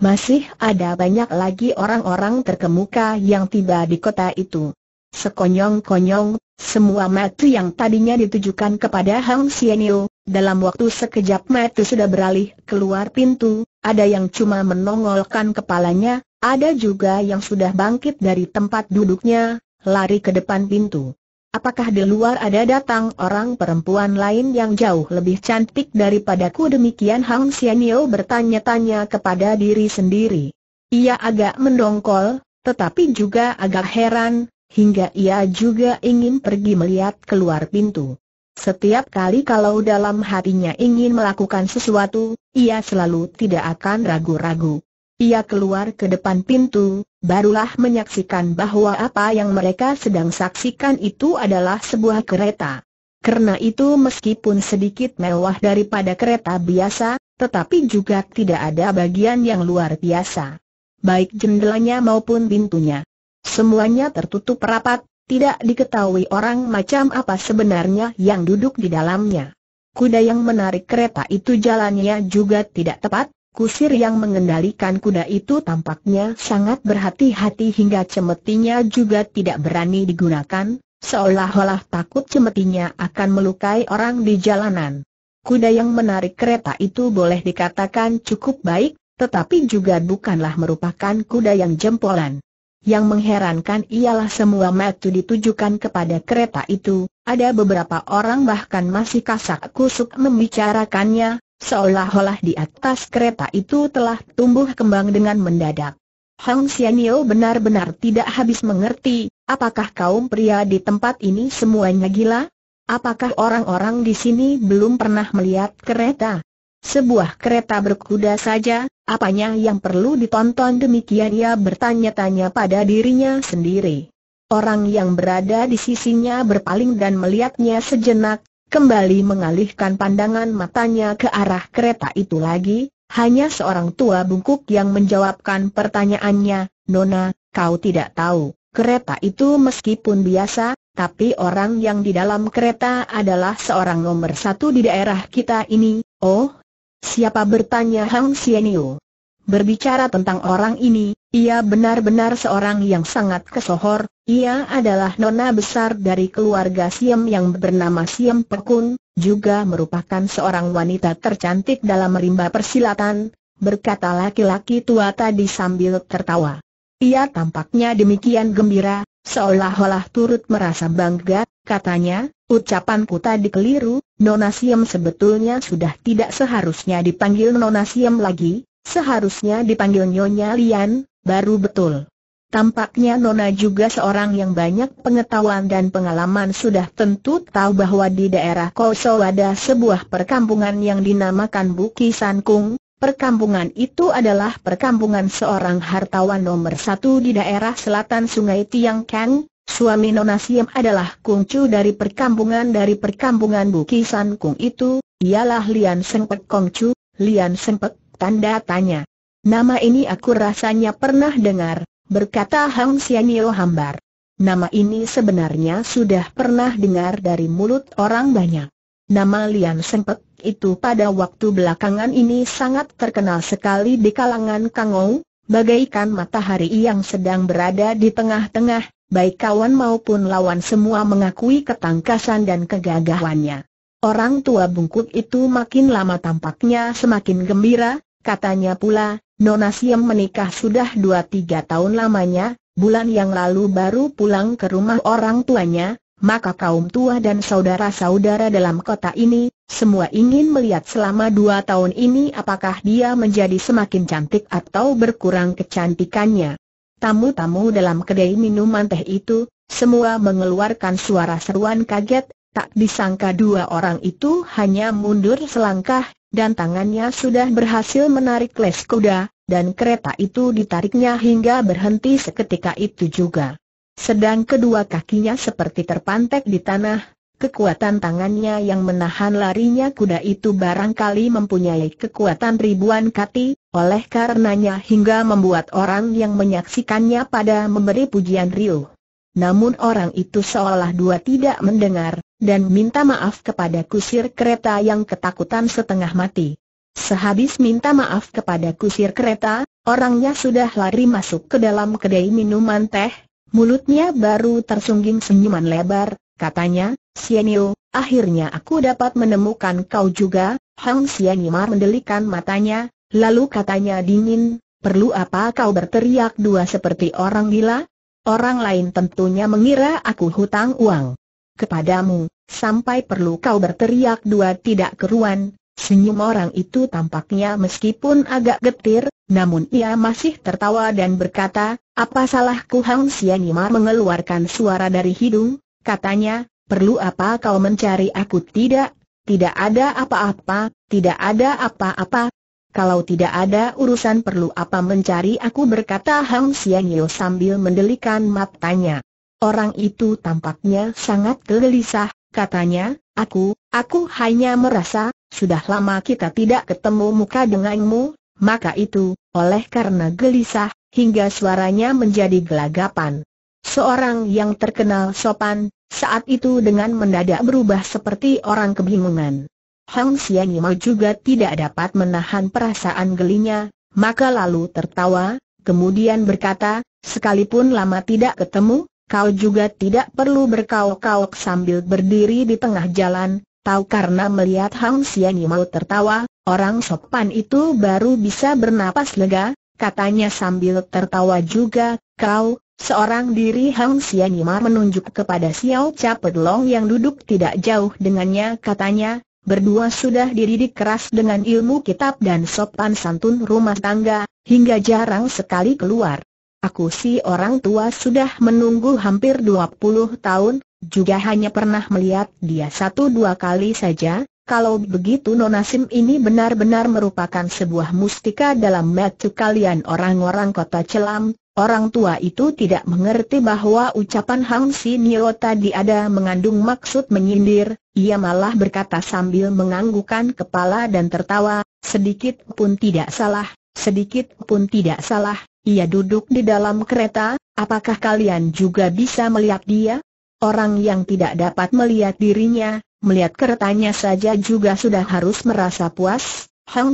Masih ada banyak lagi orang-orang terkemuka yang tiba di kota itu. Sekonyong-konyong, semua mata yang tadinya ditujukan kepada Hang Sienyu, dalam waktu sekejap mata sudah beralih keluar pintu, ada yang cuma menongolkan kepalanya, ada juga yang sudah bangkit dari tempat duduknya, lari ke depan pintu. Apakah di luar ada datang orang perempuan lain yang jauh lebih cantik daripadaku demikian Hang Xianyo bertanya-tanya kepada diri sendiri. Ia agak mendongkol, tetapi juga agak heran, hingga ia juga ingin pergi melihat keluar pintu. Setiap kali kalau dalam hatinya ingin melakukan sesuatu, ia selalu tidak akan ragu-ragu. Ia keluar ke depan pintu, barulah menyaksikan bahwa apa yang mereka sedang saksikan itu adalah sebuah kereta. Karena itu meskipun sedikit mewah daripada kereta biasa, tetapi juga tidak ada bagian yang luar biasa. Baik jendelanya maupun pintunya. Semuanya tertutup rapat, tidak diketahui orang macam apa sebenarnya yang duduk di dalamnya. Kuda yang menarik kereta itu jalannya juga tidak tepat, Kusir yang mengendalikan kuda itu tampaknya sangat berhati-hati hingga cemetinya juga tidak berani digunakan, seolah-olah takut cemetinya akan melukai orang di jalanan. Kuda yang menarik kereta itu boleh dikatakan cukup baik, tetapi juga bukanlah merupakan kuda yang jempolan. Yang mengherankan ialah semua mata ditujukan kepada kereta itu, ada beberapa orang bahkan masih kasak kusuk membicarakannya, Seolah-olah di atas kereta itu telah tumbuh kembang dengan mendadak. Hang Xianyo benar-benar tidak habis mengerti, apakah kaum pria di tempat ini semuanya gila? Apakah orang-orang di sini belum pernah melihat kereta? Sebuah kereta berkuda saja, apanya yang perlu ditonton demikian ia bertanya-tanya pada dirinya sendiri. Orang yang berada di sisinya berpaling dan melihatnya sejenak, kembali mengalihkan pandangan matanya ke arah kereta itu lagi, hanya seorang tua bungkuk yang menjawabkan pertanyaannya, Nona, kau tidak tahu, kereta itu meskipun biasa, tapi orang yang di dalam kereta adalah seorang nomor satu di daerah kita ini, oh? Siapa bertanya Hang Sienio? Berbicara tentang orang ini, ia benar-benar seorang yang sangat kesohor, ia adalah nona besar dari keluarga Siem yang bernama Siem Pekun, juga merupakan seorang wanita tercantik dalam rimba persilatan, berkata laki-laki tua tadi sambil tertawa. Ia tampaknya demikian gembira, seolah-olah turut merasa bangga, katanya, ucapanku tadi keliru, Nona Siem sebetulnya sudah tidak seharusnya dipanggil Nona Siem lagi, seharusnya dipanggil Nyonya Lian, Baru betul. Tampaknya Nona juga seorang yang banyak pengetahuan dan pengalaman sudah tentu tahu bahwa di daerah Koso ada sebuah perkampungan yang dinamakan Buki Sankung. Perkampungan itu adalah perkampungan seorang hartawan nomor satu di daerah selatan Sungai Tiang Kang. Suami Nona Siam adalah kungcu dari perkampungan dari perkampungan Buki Sankung itu, ialah Lian Sengpek Kongcu, Lian Sengpek, tanda tanya. Nama ini aku rasanya pernah dengar, berkata Hang Sianio hambar. Nama ini sebenarnya sudah pernah dengar dari mulut orang banyak. Nama Lian Sengpek itu pada waktu belakangan ini sangat terkenal sekali di kalangan Kangou, bagaikan matahari yang sedang berada di tengah-tengah, baik kawan maupun lawan semua mengakui ketangkasan dan kegagahannya. Orang tua bungkuk itu makin lama tampaknya semakin gembira, katanya pula, Nona Siem menikah sudah 2-3 tahun lamanya, bulan yang lalu baru pulang ke rumah orang tuanya, maka kaum tua dan saudara-saudara dalam kota ini, semua ingin melihat selama dua tahun ini apakah dia menjadi semakin cantik atau berkurang kecantikannya. Tamu-tamu dalam kedai minuman teh itu, semua mengeluarkan suara seruan kaget, tak disangka dua orang itu hanya mundur selangkah, dan tangannya sudah berhasil menarik les kuda, dan kereta itu ditariknya hingga berhenti seketika itu juga. Sedang kedua kakinya seperti terpantek di tanah, kekuatan tangannya yang menahan larinya kuda itu barangkali mempunyai kekuatan ribuan kati, oleh karenanya hingga membuat orang yang menyaksikannya pada memberi pujian riuh. Namun orang itu seolah dua tidak mendengar, dan minta maaf kepada kusir kereta yang ketakutan setengah mati. Sehabis minta maaf kepada kusir kereta, orangnya sudah lari masuk ke dalam kedai minuman teh, mulutnya baru tersungging senyuman lebar, katanya, Sienio, akhirnya aku dapat menemukan kau juga, Hang Sienimar mendelikan matanya, lalu katanya dingin, perlu apa kau berteriak dua seperti orang gila? Orang lain tentunya mengira aku hutang uang kepadamu, sampai perlu kau berteriak dua tidak keruan. Senyum orang itu tampaknya meskipun agak getir, namun ia masih tertawa dan berkata, apa salahku Hang Sianimar mengeluarkan suara dari hidung, katanya, perlu apa kau mencari aku tidak, tidak ada apa-apa, tidak ada apa-apa, kalau tidak ada urusan perlu apa mencari aku berkata Hang Xianyo sambil mendelikan matanya. Orang itu tampaknya sangat gelisah, katanya, aku, aku hanya merasa, sudah lama kita tidak ketemu muka denganmu, maka itu, oleh karena gelisah, hingga suaranya menjadi gelagapan. Seorang yang terkenal sopan, saat itu dengan mendadak berubah seperti orang kebingungan. Hang Xian juga tidak dapat menahan perasaan gelinya, maka lalu tertawa, kemudian berkata, sekalipun lama tidak ketemu, Kau juga tidak perlu berkauk-kauk sambil berdiri di tengah jalan, tahu karena melihat Hang Siani mau tertawa, orang sopan itu baru bisa bernapas lega, katanya sambil tertawa juga, kau, seorang diri Hang Siani menunjuk kepada Xiao Cha Pedlong yang duduk tidak jauh dengannya katanya, Berdua sudah dididik keras dengan ilmu kitab dan sopan santun rumah tangga, hingga jarang sekali keluar. Aku si orang tua sudah menunggu hampir 20 tahun, juga hanya pernah melihat dia satu dua kali saja, kalau begitu Nonasim ini benar-benar merupakan sebuah mustika dalam metu kalian orang-orang kota Celam, orang tua itu tidak mengerti bahwa ucapan Hang Si Nio tadi ada mengandung maksud menyindir, ia malah berkata sambil menganggukan kepala dan tertawa, sedikit pun tidak salah, Sedikit pun tidak salah, ia duduk di dalam kereta, apakah kalian juga bisa melihat dia? Orang yang tidak dapat melihat dirinya, melihat keretanya saja juga sudah harus merasa puas.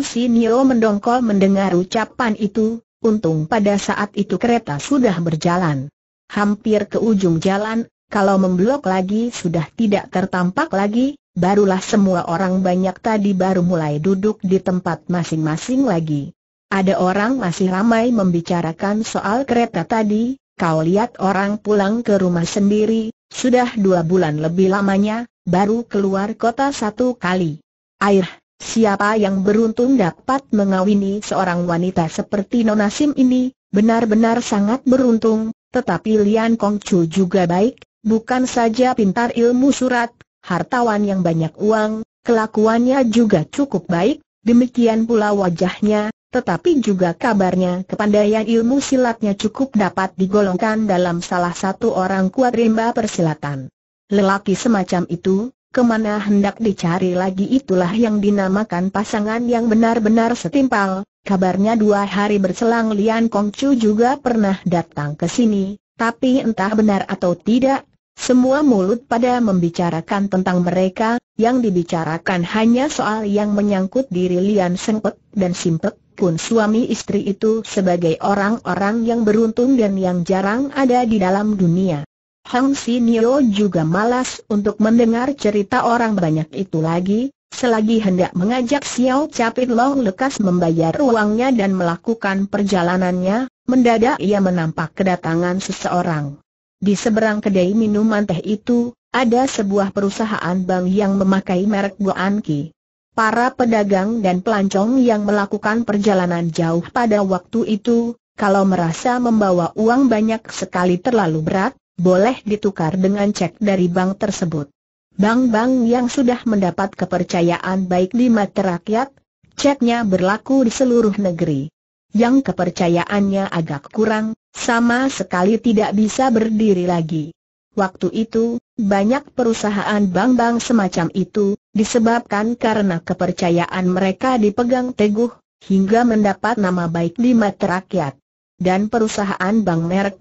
Si Nio mendongkol mendengar ucapan itu, untung pada saat itu kereta sudah berjalan. Hampir ke ujung jalan, kalau memblok lagi sudah tidak tertampak lagi, barulah semua orang banyak tadi baru mulai duduk di tempat masing-masing lagi. Ada orang masih ramai membicarakan soal kereta tadi, kau lihat orang pulang ke rumah sendiri, sudah dua bulan lebih lamanya, baru keluar kota satu kali. Air, siapa yang beruntung dapat mengawini seorang wanita seperti Nona Sim ini, benar-benar sangat beruntung, tetapi Lian Kongcu juga baik, bukan saja pintar ilmu surat, hartawan yang banyak uang, kelakuannya juga cukup baik, demikian pula wajahnya, tetapi juga kabarnya kepandaian ilmu silatnya cukup dapat digolongkan dalam salah satu orang kuat rimba persilatan. Lelaki semacam itu, kemana hendak dicari lagi itulah yang dinamakan pasangan yang benar-benar setimpal, kabarnya dua hari berselang Lian Kong Chu juga pernah datang ke sini, tapi entah benar atau tidak, semua mulut pada membicarakan tentang mereka, yang dibicarakan hanya soal yang menyangkut diri Lian Sengpek dan Simpet, pun suami istri itu sebagai orang-orang yang beruntung dan yang jarang ada di dalam dunia. Hang Nio juga malas untuk mendengar cerita orang banyak itu lagi, selagi hendak mengajak Xiao Capit Long lekas membayar uangnya dan melakukan perjalanannya, mendadak ia menampak kedatangan seseorang. Di seberang kedai minuman teh itu, ada sebuah perusahaan bank yang memakai merek Buanki para pedagang dan pelancong yang melakukan perjalanan jauh pada waktu itu, kalau merasa membawa uang banyak sekali terlalu berat, boleh ditukar dengan cek dari bank tersebut. Bank-bank yang sudah mendapat kepercayaan baik di mata rakyat, ceknya berlaku di seluruh negeri. Yang kepercayaannya agak kurang, sama sekali tidak bisa berdiri lagi. Waktu itu, banyak perusahaan bank-bank semacam itu, disebabkan karena kepercayaan mereka dipegang teguh, hingga mendapat nama baik di mata rakyat. Dan perusahaan bank merek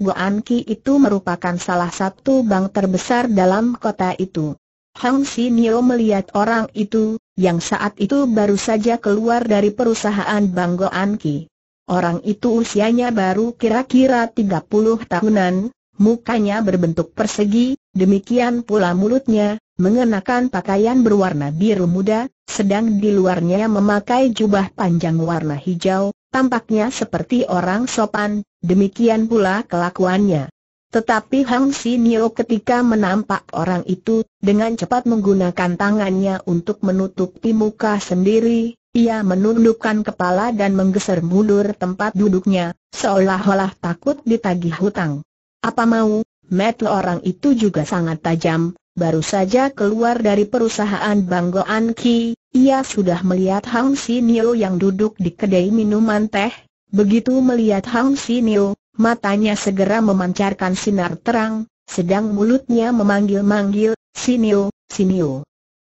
Ki itu merupakan salah satu bank terbesar dalam kota itu. Hang Nio melihat orang itu, yang saat itu baru saja keluar dari perusahaan bank Ki. Orang itu usianya baru kira-kira 30 tahunan, Mukanya berbentuk persegi, demikian pula mulutnya, mengenakan pakaian berwarna biru muda, sedang di luarnya memakai jubah panjang warna hijau, tampaknya seperti orang sopan, demikian pula kelakuannya. Tetapi Hang Si Nio ketika menampak orang itu, dengan cepat menggunakan tangannya untuk menutupi muka sendiri, ia menundukkan kepala dan menggeser mundur tempat duduknya, seolah-olah takut ditagih hutang. Apa mau, metu orang itu juga sangat tajam, baru saja keluar dari perusahaan Banggo Anki, ia sudah melihat Hang Nio yang duduk di kedai minuman teh. Begitu melihat Hang Nio, matanya segera memancarkan sinar terang, sedang mulutnya memanggil-manggil, Si Nio.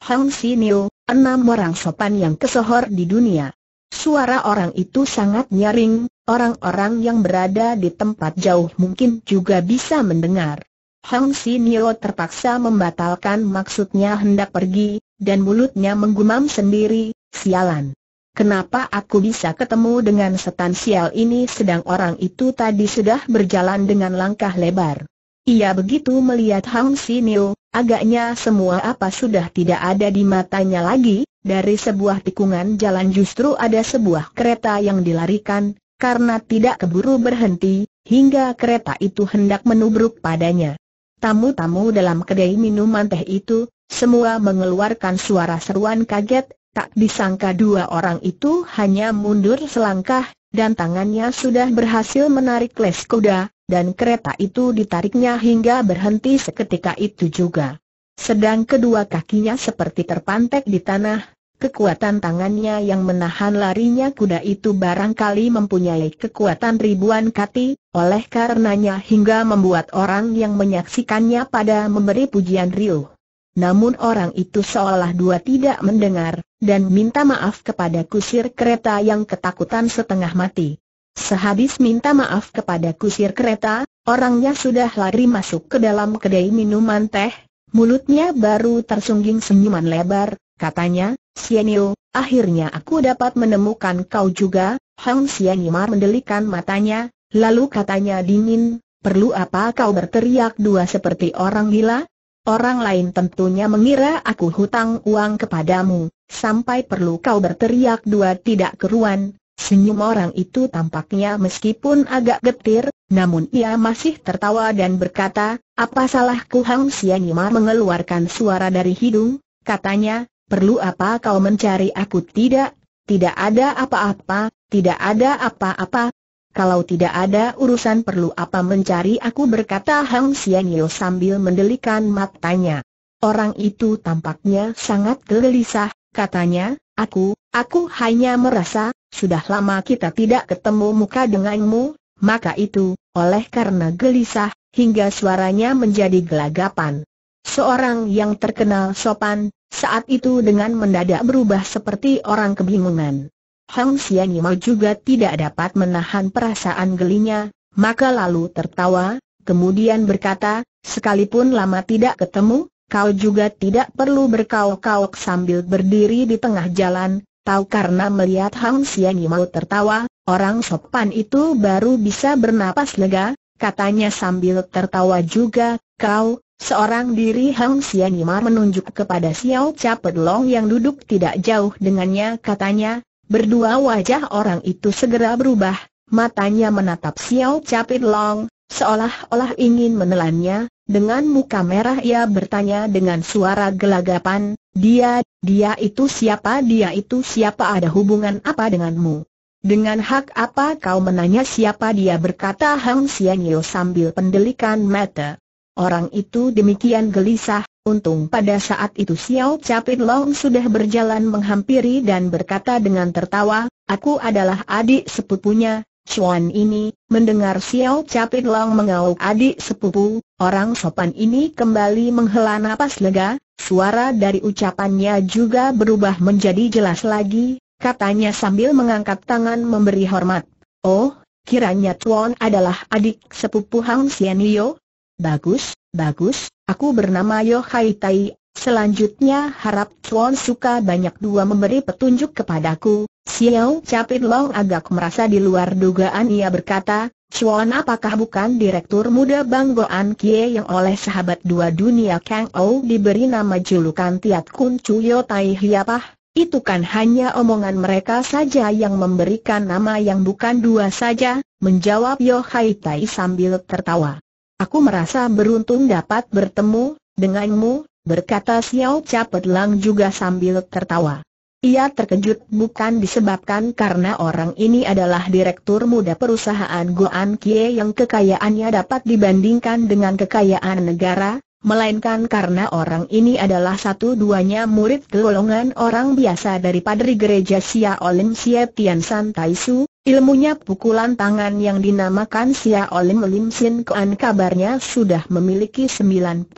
Hang Nio, enam orang sopan yang kesohor di dunia. Suara orang itu sangat nyaring, Orang-orang yang berada di tempat jauh mungkin juga bisa mendengar. Hang Nio terpaksa membatalkan maksudnya hendak pergi, dan mulutnya menggumam sendiri, sialan. Kenapa aku bisa ketemu dengan setan sial ini sedang orang itu tadi sudah berjalan dengan langkah lebar? Ia begitu melihat Hang Nio, agaknya semua apa sudah tidak ada di matanya lagi, dari sebuah tikungan jalan justru ada sebuah kereta yang dilarikan, karena tidak keburu berhenti, hingga kereta itu hendak menubruk padanya. Tamu-tamu dalam kedai minuman teh itu, semua mengeluarkan suara seruan kaget, tak disangka dua orang itu hanya mundur selangkah, dan tangannya sudah berhasil menarik les kuda, dan kereta itu ditariknya hingga berhenti seketika itu juga. Sedang kedua kakinya seperti terpantek di tanah, Kekuatan tangannya yang menahan larinya kuda itu barangkali mempunyai kekuatan ribuan kati, oleh karenanya hingga membuat orang yang menyaksikannya pada memberi pujian Rio. Namun orang itu seolah dua tidak mendengar, dan minta maaf kepada kusir kereta yang ketakutan setengah mati. Sehabis minta maaf kepada kusir kereta, orangnya sudah lari masuk ke dalam kedai minuman teh, mulutnya baru tersungging senyuman lebar, katanya, Sienio, akhirnya aku dapat menemukan kau juga, Hang Sienimar mendelikan matanya, lalu katanya dingin, perlu apa kau berteriak dua seperti orang gila? Orang lain tentunya mengira aku hutang uang kepadamu, sampai perlu kau berteriak dua tidak keruan. Senyum orang itu tampaknya meskipun agak getir, namun ia masih tertawa dan berkata, apa salahku Hang Sienimar mengeluarkan suara dari hidung, katanya, perlu apa kau mencari aku tidak? Tidak ada apa-apa, tidak ada apa-apa. Kalau tidak ada urusan perlu apa mencari aku berkata Hang Xianyo sambil mendelikan matanya. Orang itu tampaknya sangat gelisah, katanya, aku, aku hanya merasa, sudah lama kita tidak ketemu muka denganmu, maka itu, oleh karena gelisah, hingga suaranya menjadi gelagapan. Seorang yang terkenal sopan, saat itu dengan mendadak berubah seperti orang kebingungan. Hang Xian Yimau juga tidak dapat menahan perasaan gelinya, maka lalu tertawa, kemudian berkata, sekalipun lama tidak ketemu, kau juga tidak perlu berkauk-kauk sambil berdiri di tengah jalan, tahu karena melihat Hang Xian Yimau tertawa, orang sopan itu baru bisa bernapas lega, katanya sambil tertawa juga, kau, Seorang diri Hang Sianimar menunjuk kepada Xiao Cha Long yang duduk tidak jauh dengannya katanya, berdua wajah orang itu segera berubah, matanya menatap Xiao Cha Long seolah-olah ingin menelannya, dengan muka merah ia bertanya dengan suara gelagapan, dia, dia itu siapa dia itu siapa ada hubungan apa denganmu? Dengan hak apa kau menanya siapa dia berkata Hang Sianyo sambil pendelikan mata. Orang itu demikian gelisah, untung pada saat itu Xiao Capit Long sudah berjalan menghampiri dan berkata dengan tertawa, Aku adalah adik sepupunya, Chuan ini, mendengar Xiao Capit Long mengauk adik sepupu, orang sopan ini kembali menghela napas lega, suara dari ucapannya juga berubah menjadi jelas lagi, katanya sambil mengangkat tangan memberi hormat. Oh, kiranya Chuan adalah adik sepupu Hang Xianyo, Bagus, bagus, aku bernama Yo Hai Tai. Selanjutnya harap Chuan suka banyak dua memberi petunjuk kepadaku. Xiao Capit Long agak merasa di luar dugaan ia berkata, Chuan apakah bukan direktur muda Bang Goan Kie yang oleh sahabat dua dunia Kang Ou diberi nama julukan Tiat Kun Yo Tai Hiapah? Itu kan hanya omongan mereka saja yang memberikan nama yang bukan dua saja, menjawab Yo Hai Tai sambil tertawa. Aku merasa beruntung dapat bertemu denganmu, berkata Xiao Capet Lang juga sambil tertawa. Ia terkejut bukan disebabkan karena orang ini adalah direktur muda perusahaan Goan Kie yang kekayaannya dapat dibandingkan dengan kekayaan negara, melainkan karena orang ini adalah satu-duanya murid golongan orang biasa dari padri gereja Sia Olim Sia Tian San Tai ilmunya pukulan tangan yang dinamakan Sia Olim Lim Sin Kuan kabarnya sudah memiliki 90%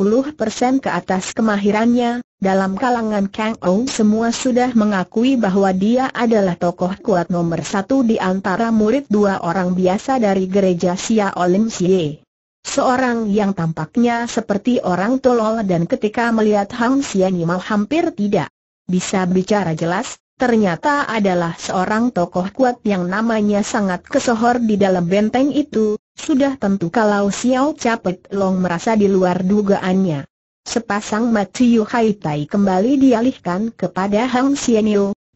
ke atas kemahirannya, dalam kalangan Kang Ou semua sudah mengakui bahwa dia adalah tokoh kuat nomor satu di antara murid dua orang biasa dari gereja Sia Olim Sia. Seorang yang tampaknya seperti orang tolol dan ketika melihat Hang Sian Yimau hampir tidak bisa bicara jelas, ternyata adalah seorang tokoh kuat yang namanya sangat kesohor di dalam benteng itu, sudah tentu kalau Xiao Capet Long merasa di luar dugaannya. Sepasang mati Yu Hai Tai kembali dialihkan kepada Hang Sian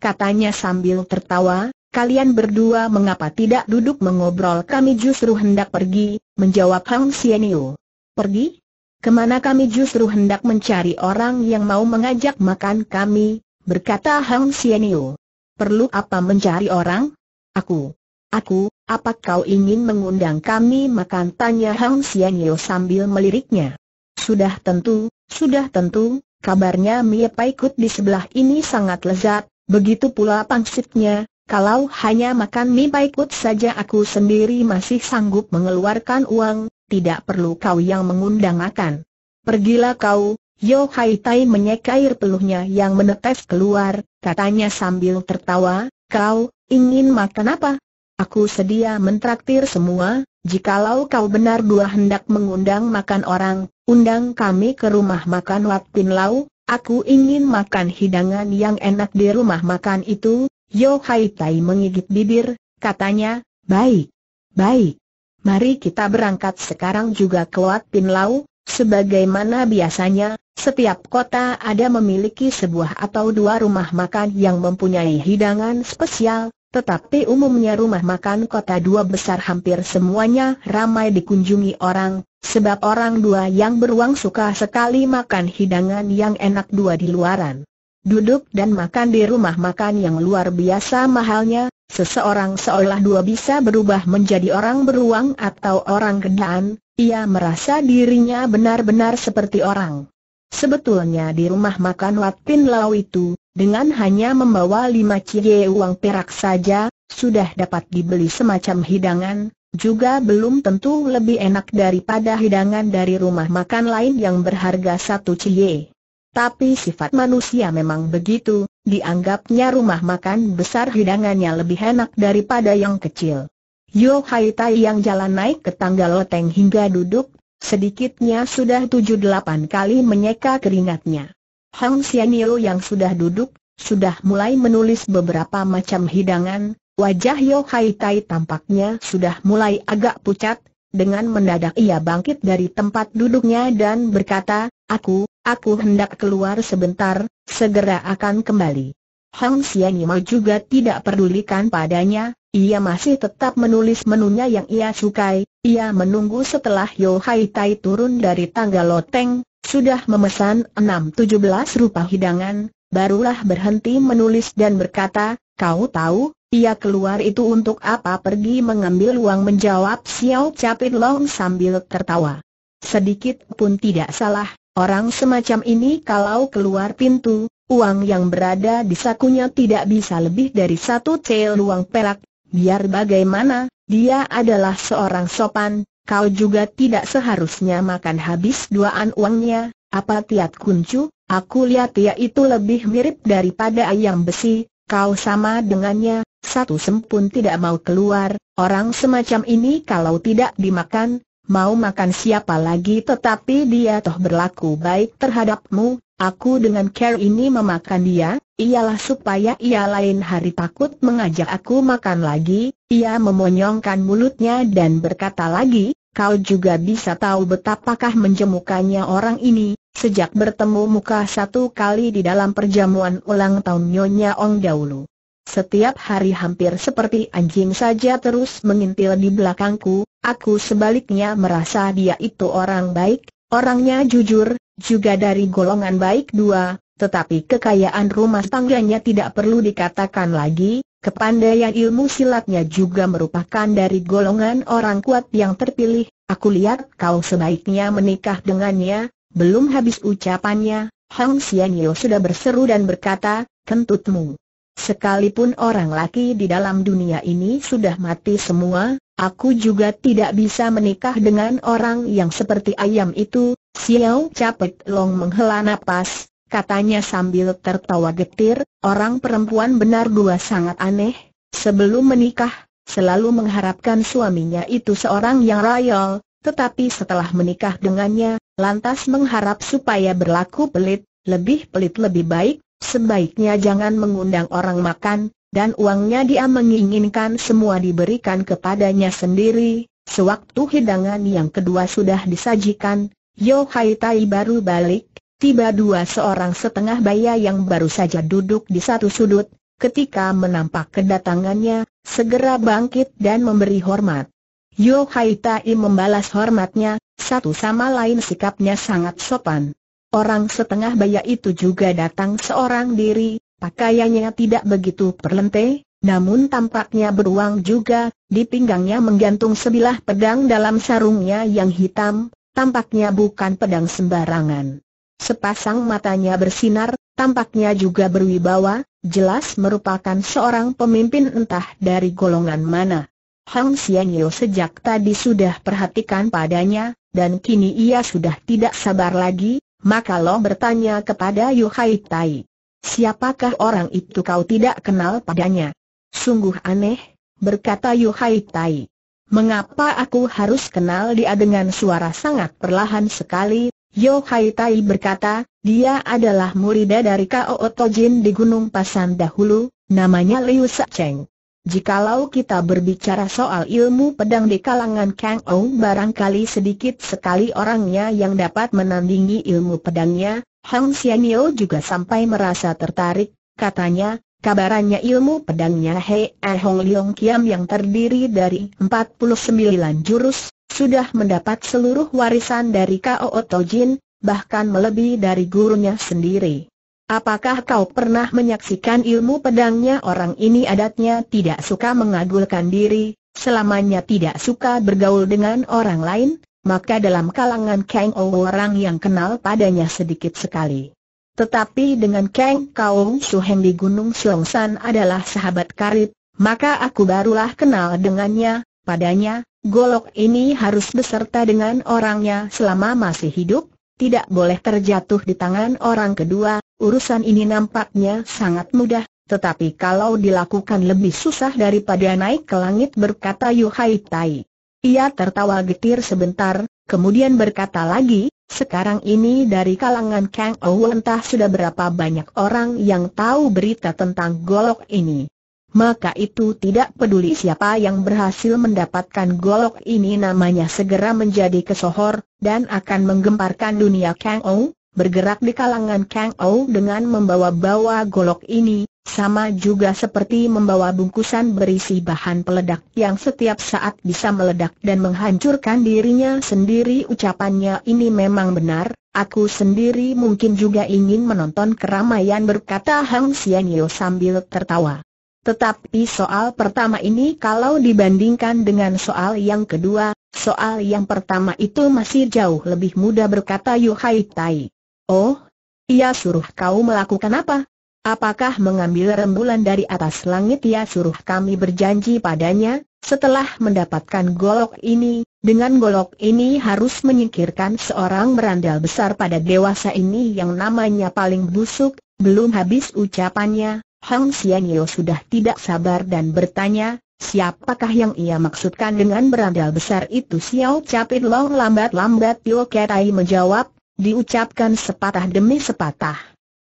katanya sambil tertawa, kalian berdua mengapa tidak duduk mengobrol kami justru hendak pergi, menjawab Hang Sieniu. Pergi? Kemana kami justru hendak mencari orang yang mau mengajak makan kami, berkata Hang Sieniu. Perlu apa mencari orang? Aku. Aku, apa kau ingin mengundang kami makan? Tanya Hang Sieniu sambil meliriknya. Sudah tentu, sudah tentu, kabarnya mie paikut di sebelah ini sangat lezat, begitu pula pangsitnya, kalau hanya makan mie baikut saja aku sendiri masih sanggup mengeluarkan uang, tidak perlu kau yang mengundang makan. Pergilah kau, Yo Hai Tai menyeka peluhnya yang menetes keluar, katanya sambil tertawa, kau, ingin makan apa? Aku sedia mentraktir semua, jikalau kau benar dua hendak mengundang makan orang, undang kami ke rumah makan Wat Pin Lau, aku ingin makan hidangan yang enak di rumah makan itu, Yo Hai Tai mengigit bibir, katanya, baik, baik. Mari kita berangkat sekarang juga ke Wat Pin Lau, sebagaimana biasanya, setiap kota ada memiliki sebuah atau dua rumah makan yang mempunyai hidangan spesial, tetapi umumnya rumah makan kota dua besar hampir semuanya ramai dikunjungi orang, sebab orang dua yang beruang suka sekali makan hidangan yang enak dua di luaran duduk dan makan di rumah makan yang luar biasa mahalnya, seseorang seolah dua bisa berubah menjadi orang beruang atau orang kedaan, ia merasa dirinya benar-benar seperti orang. Sebetulnya di rumah makan Wat Pin Lau itu, dengan hanya membawa lima cie uang perak saja, sudah dapat dibeli semacam hidangan, juga belum tentu lebih enak daripada hidangan dari rumah makan lain yang berharga satu cie. Tapi sifat manusia memang begitu, dianggapnya rumah makan besar hidangannya lebih enak daripada yang kecil. Yo Hai Tai yang jalan naik ke tangga loteng hingga duduk, sedikitnya sudah tujuh delapan kali menyeka keringatnya. Hang Xianyo yang sudah duduk, sudah mulai menulis beberapa macam hidangan, wajah Yo Hai Tai tampaknya sudah mulai agak pucat, dengan mendadak ia bangkit dari tempat duduknya dan berkata, Aku, Aku hendak keluar sebentar, segera akan kembali. Hang Xianyima juga tidak pedulikan padanya, ia masih tetap menulis menunya yang ia sukai, ia menunggu setelah Yo Hai Tai turun dari tangga loteng, sudah memesan 6-17 rupa hidangan, barulah berhenti menulis dan berkata, kau tahu, ia keluar itu untuk apa pergi mengambil uang menjawab Xiao Capit Long sambil tertawa. Sedikit pun tidak salah, Orang semacam ini kalau keluar pintu, uang yang berada di sakunya tidak bisa lebih dari satu cel uang perak, biar bagaimana, dia adalah seorang sopan, kau juga tidak seharusnya makan habis duaan uangnya, apa tiat kuncu, aku lihat dia itu lebih mirip daripada ayam besi, kau sama dengannya, satu sempun tidak mau keluar, orang semacam ini kalau tidak dimakan, mau makan siapa lagi tetapi dia toh berlaku baik terhadapmu, aku dengan care ini memakan dia, ialah supaya ia lain hari takut mengajak aku makan lagi, ia memonyongkan mulutnya dan berkata lagi, kau juga bisa tahu betapakah menjemukannya orang ini, sejak bertemu muka satu kali di dalam perjamuan ulang tahun Nyonya Ong dahulu. Setiap hari hampir seperti anjing saja terus mengintil di belakangku, Aku sebaliknya merasa dia itu orang baik, orangnya jujur, juga dari golongan baik dua, tetapi kekayaan rumah tangganya tidak perlu dikatakan lagi, kepandaian ilmu silatnya juga merupakan dari golongan orang kuat yang terpilih, aku lihat kau sebaiknya menikah dengannya, belum habis ucapannya, Hang Xianyo sudah berseru dan berkata, kentutmu. Sekalipun orang laki di dalam dunia ini sudah mati semua, aku juga tidak bisa menikah dengan orang yang seperti ayam itu. Xiao capet Long menghela napas, katanya sambil tertawa getir, orang perempuan benar dua sangat aneh. Sebelum menikah, selalu mengharapkan suaminya itu seorang yang royal, tetapi setelah menikah dengannya, lantas mengharap supaya berlaku pelit, lebih pelit lebih baik, Sebaiknya jangan mengundang orang makan, dan uangnya dia menginginkan semua diberikan kepadanya sendiri. Sewaktu hidangan yang kedua sudah disajikan, Yo Hai Tai baru balik, tiba dua seorang setengah baya yang baru saja duduk di satu sudut, ketika menampak kedatangannya, segera bangkit dan memberi hormat. Yo Hai Tai membalas hormatnya, satu sama lain sikapnya sangat sopan. Orang setengah baya itu juga datang seorang diri, pakaiannya tidak begitu perlente, namun tampaknya beruang juga, di pinggangnya menggantung sebilah pedang dalam sarungnya yang hitam, tampaknya bukan pedang sembarangan. Sepasang matanya bersinar, tampaknya juga berwibawa, jelas merupakan seorang pemimpin entah dari golongan mana. Hang Xianyo sejak tadi sudah perhatikan padanya, dan kini ia sudah tidak sabar lagi, maka Lo bertanya kepada Yu Hai Tai. Siapakah orang itu kau tidak kenal padanya? Sungguh aneh, berkata Yu Hai Tai. Mengapa aku harus kenal dia dengan suara sangat perlahan sekali? Yu Hai Tai berkata, dia adalah murid dari Kao Tojin di Gunung Pasan dahulu, namanya Liu Sa Cheng. Jikalau kita berbicara soal ilmu pedang di kalangan Kang Ong barangkali sedikit sekali orangnya yang dapat menandingi ilmu pedangnya, Hang Xianyo juga sampai merasa tertarik, katanya, kabarannya ilmu pedangnya He Eh Hong Leong Kiam yang terdiri dari 49 jurus, sudah mendapat seluruh warisan dari Kao Tojin, bahkan melebihi dari gurunya sendiri. Apakah kau pernah menyaksikan ilmu pedangnya orang ini adatnya tidak suka mengagulkan diri, selamanya tidak suka bergaul dengan orang lain, maka dalam kalangan Kang Ou orang yang kenal padanya sedikit sekali. Tetapi dengan Kang Kau Suheng di Gunung Siongsan adalah sahabat karib, maka aku barulah kenal dengannya, padanya, golok ini harus beserta dengan orangnya selama masih hidup, tidak boleh terjatuh di tangan orang kedua, Urusan ini nampaknya sangat mudah, tetapi kalau dilakukan lebih susah daripada naik ke langit berkata Yuhai Tai. Ia tertawa getir sebentar, kemudian berkata lagi, sekarang ini dari kalangan Kang Ou entah sudah berapa banyak orang yang tahu berita tentang golok ini. Maka itu tidak peduli siapa yang berhasil mendapatkan golok ini namanya segera menjadi kesohor, dan akan menggemparkan dunia Kang Ou, bergerak di kalangan Kang Ou dengan membawa-bawa golok ini, sama juga seperti membawa bungkusan berisi bahan peledak yang setiap saat bisa meledak dan menghancurkan dirinya sendiri ucapannya ini memang benar, aku sendiri mungkin juga ingin menonton keramaian berkata Hang Xianyo sambil tertawa. Tetapi soal pertama ini kalau dibandingkan dengan soal yang kedua, soal yang pertama itu masih jauh lebih mudah berkata Yu Hai Tai. Oh, ia suruh kau melakukan apa? Apakah mengambil rembulan dari atas langit ia suruh kami berjanji padanya, setelah mendapatkan golok ini, dengan golok ini harus menyingkirkan seorang berandal besar pada dewasa ini yang namanya paling busuk, belum habis ucapannya, Hang Xianyo sudah tidak sabar dan bertanya, Siapakah yang ia maksudkan dengan berandal besar itu Xiao Capit Long lambat-lambat Yoketai menjawab, diucapkan sepatah demi sepatah.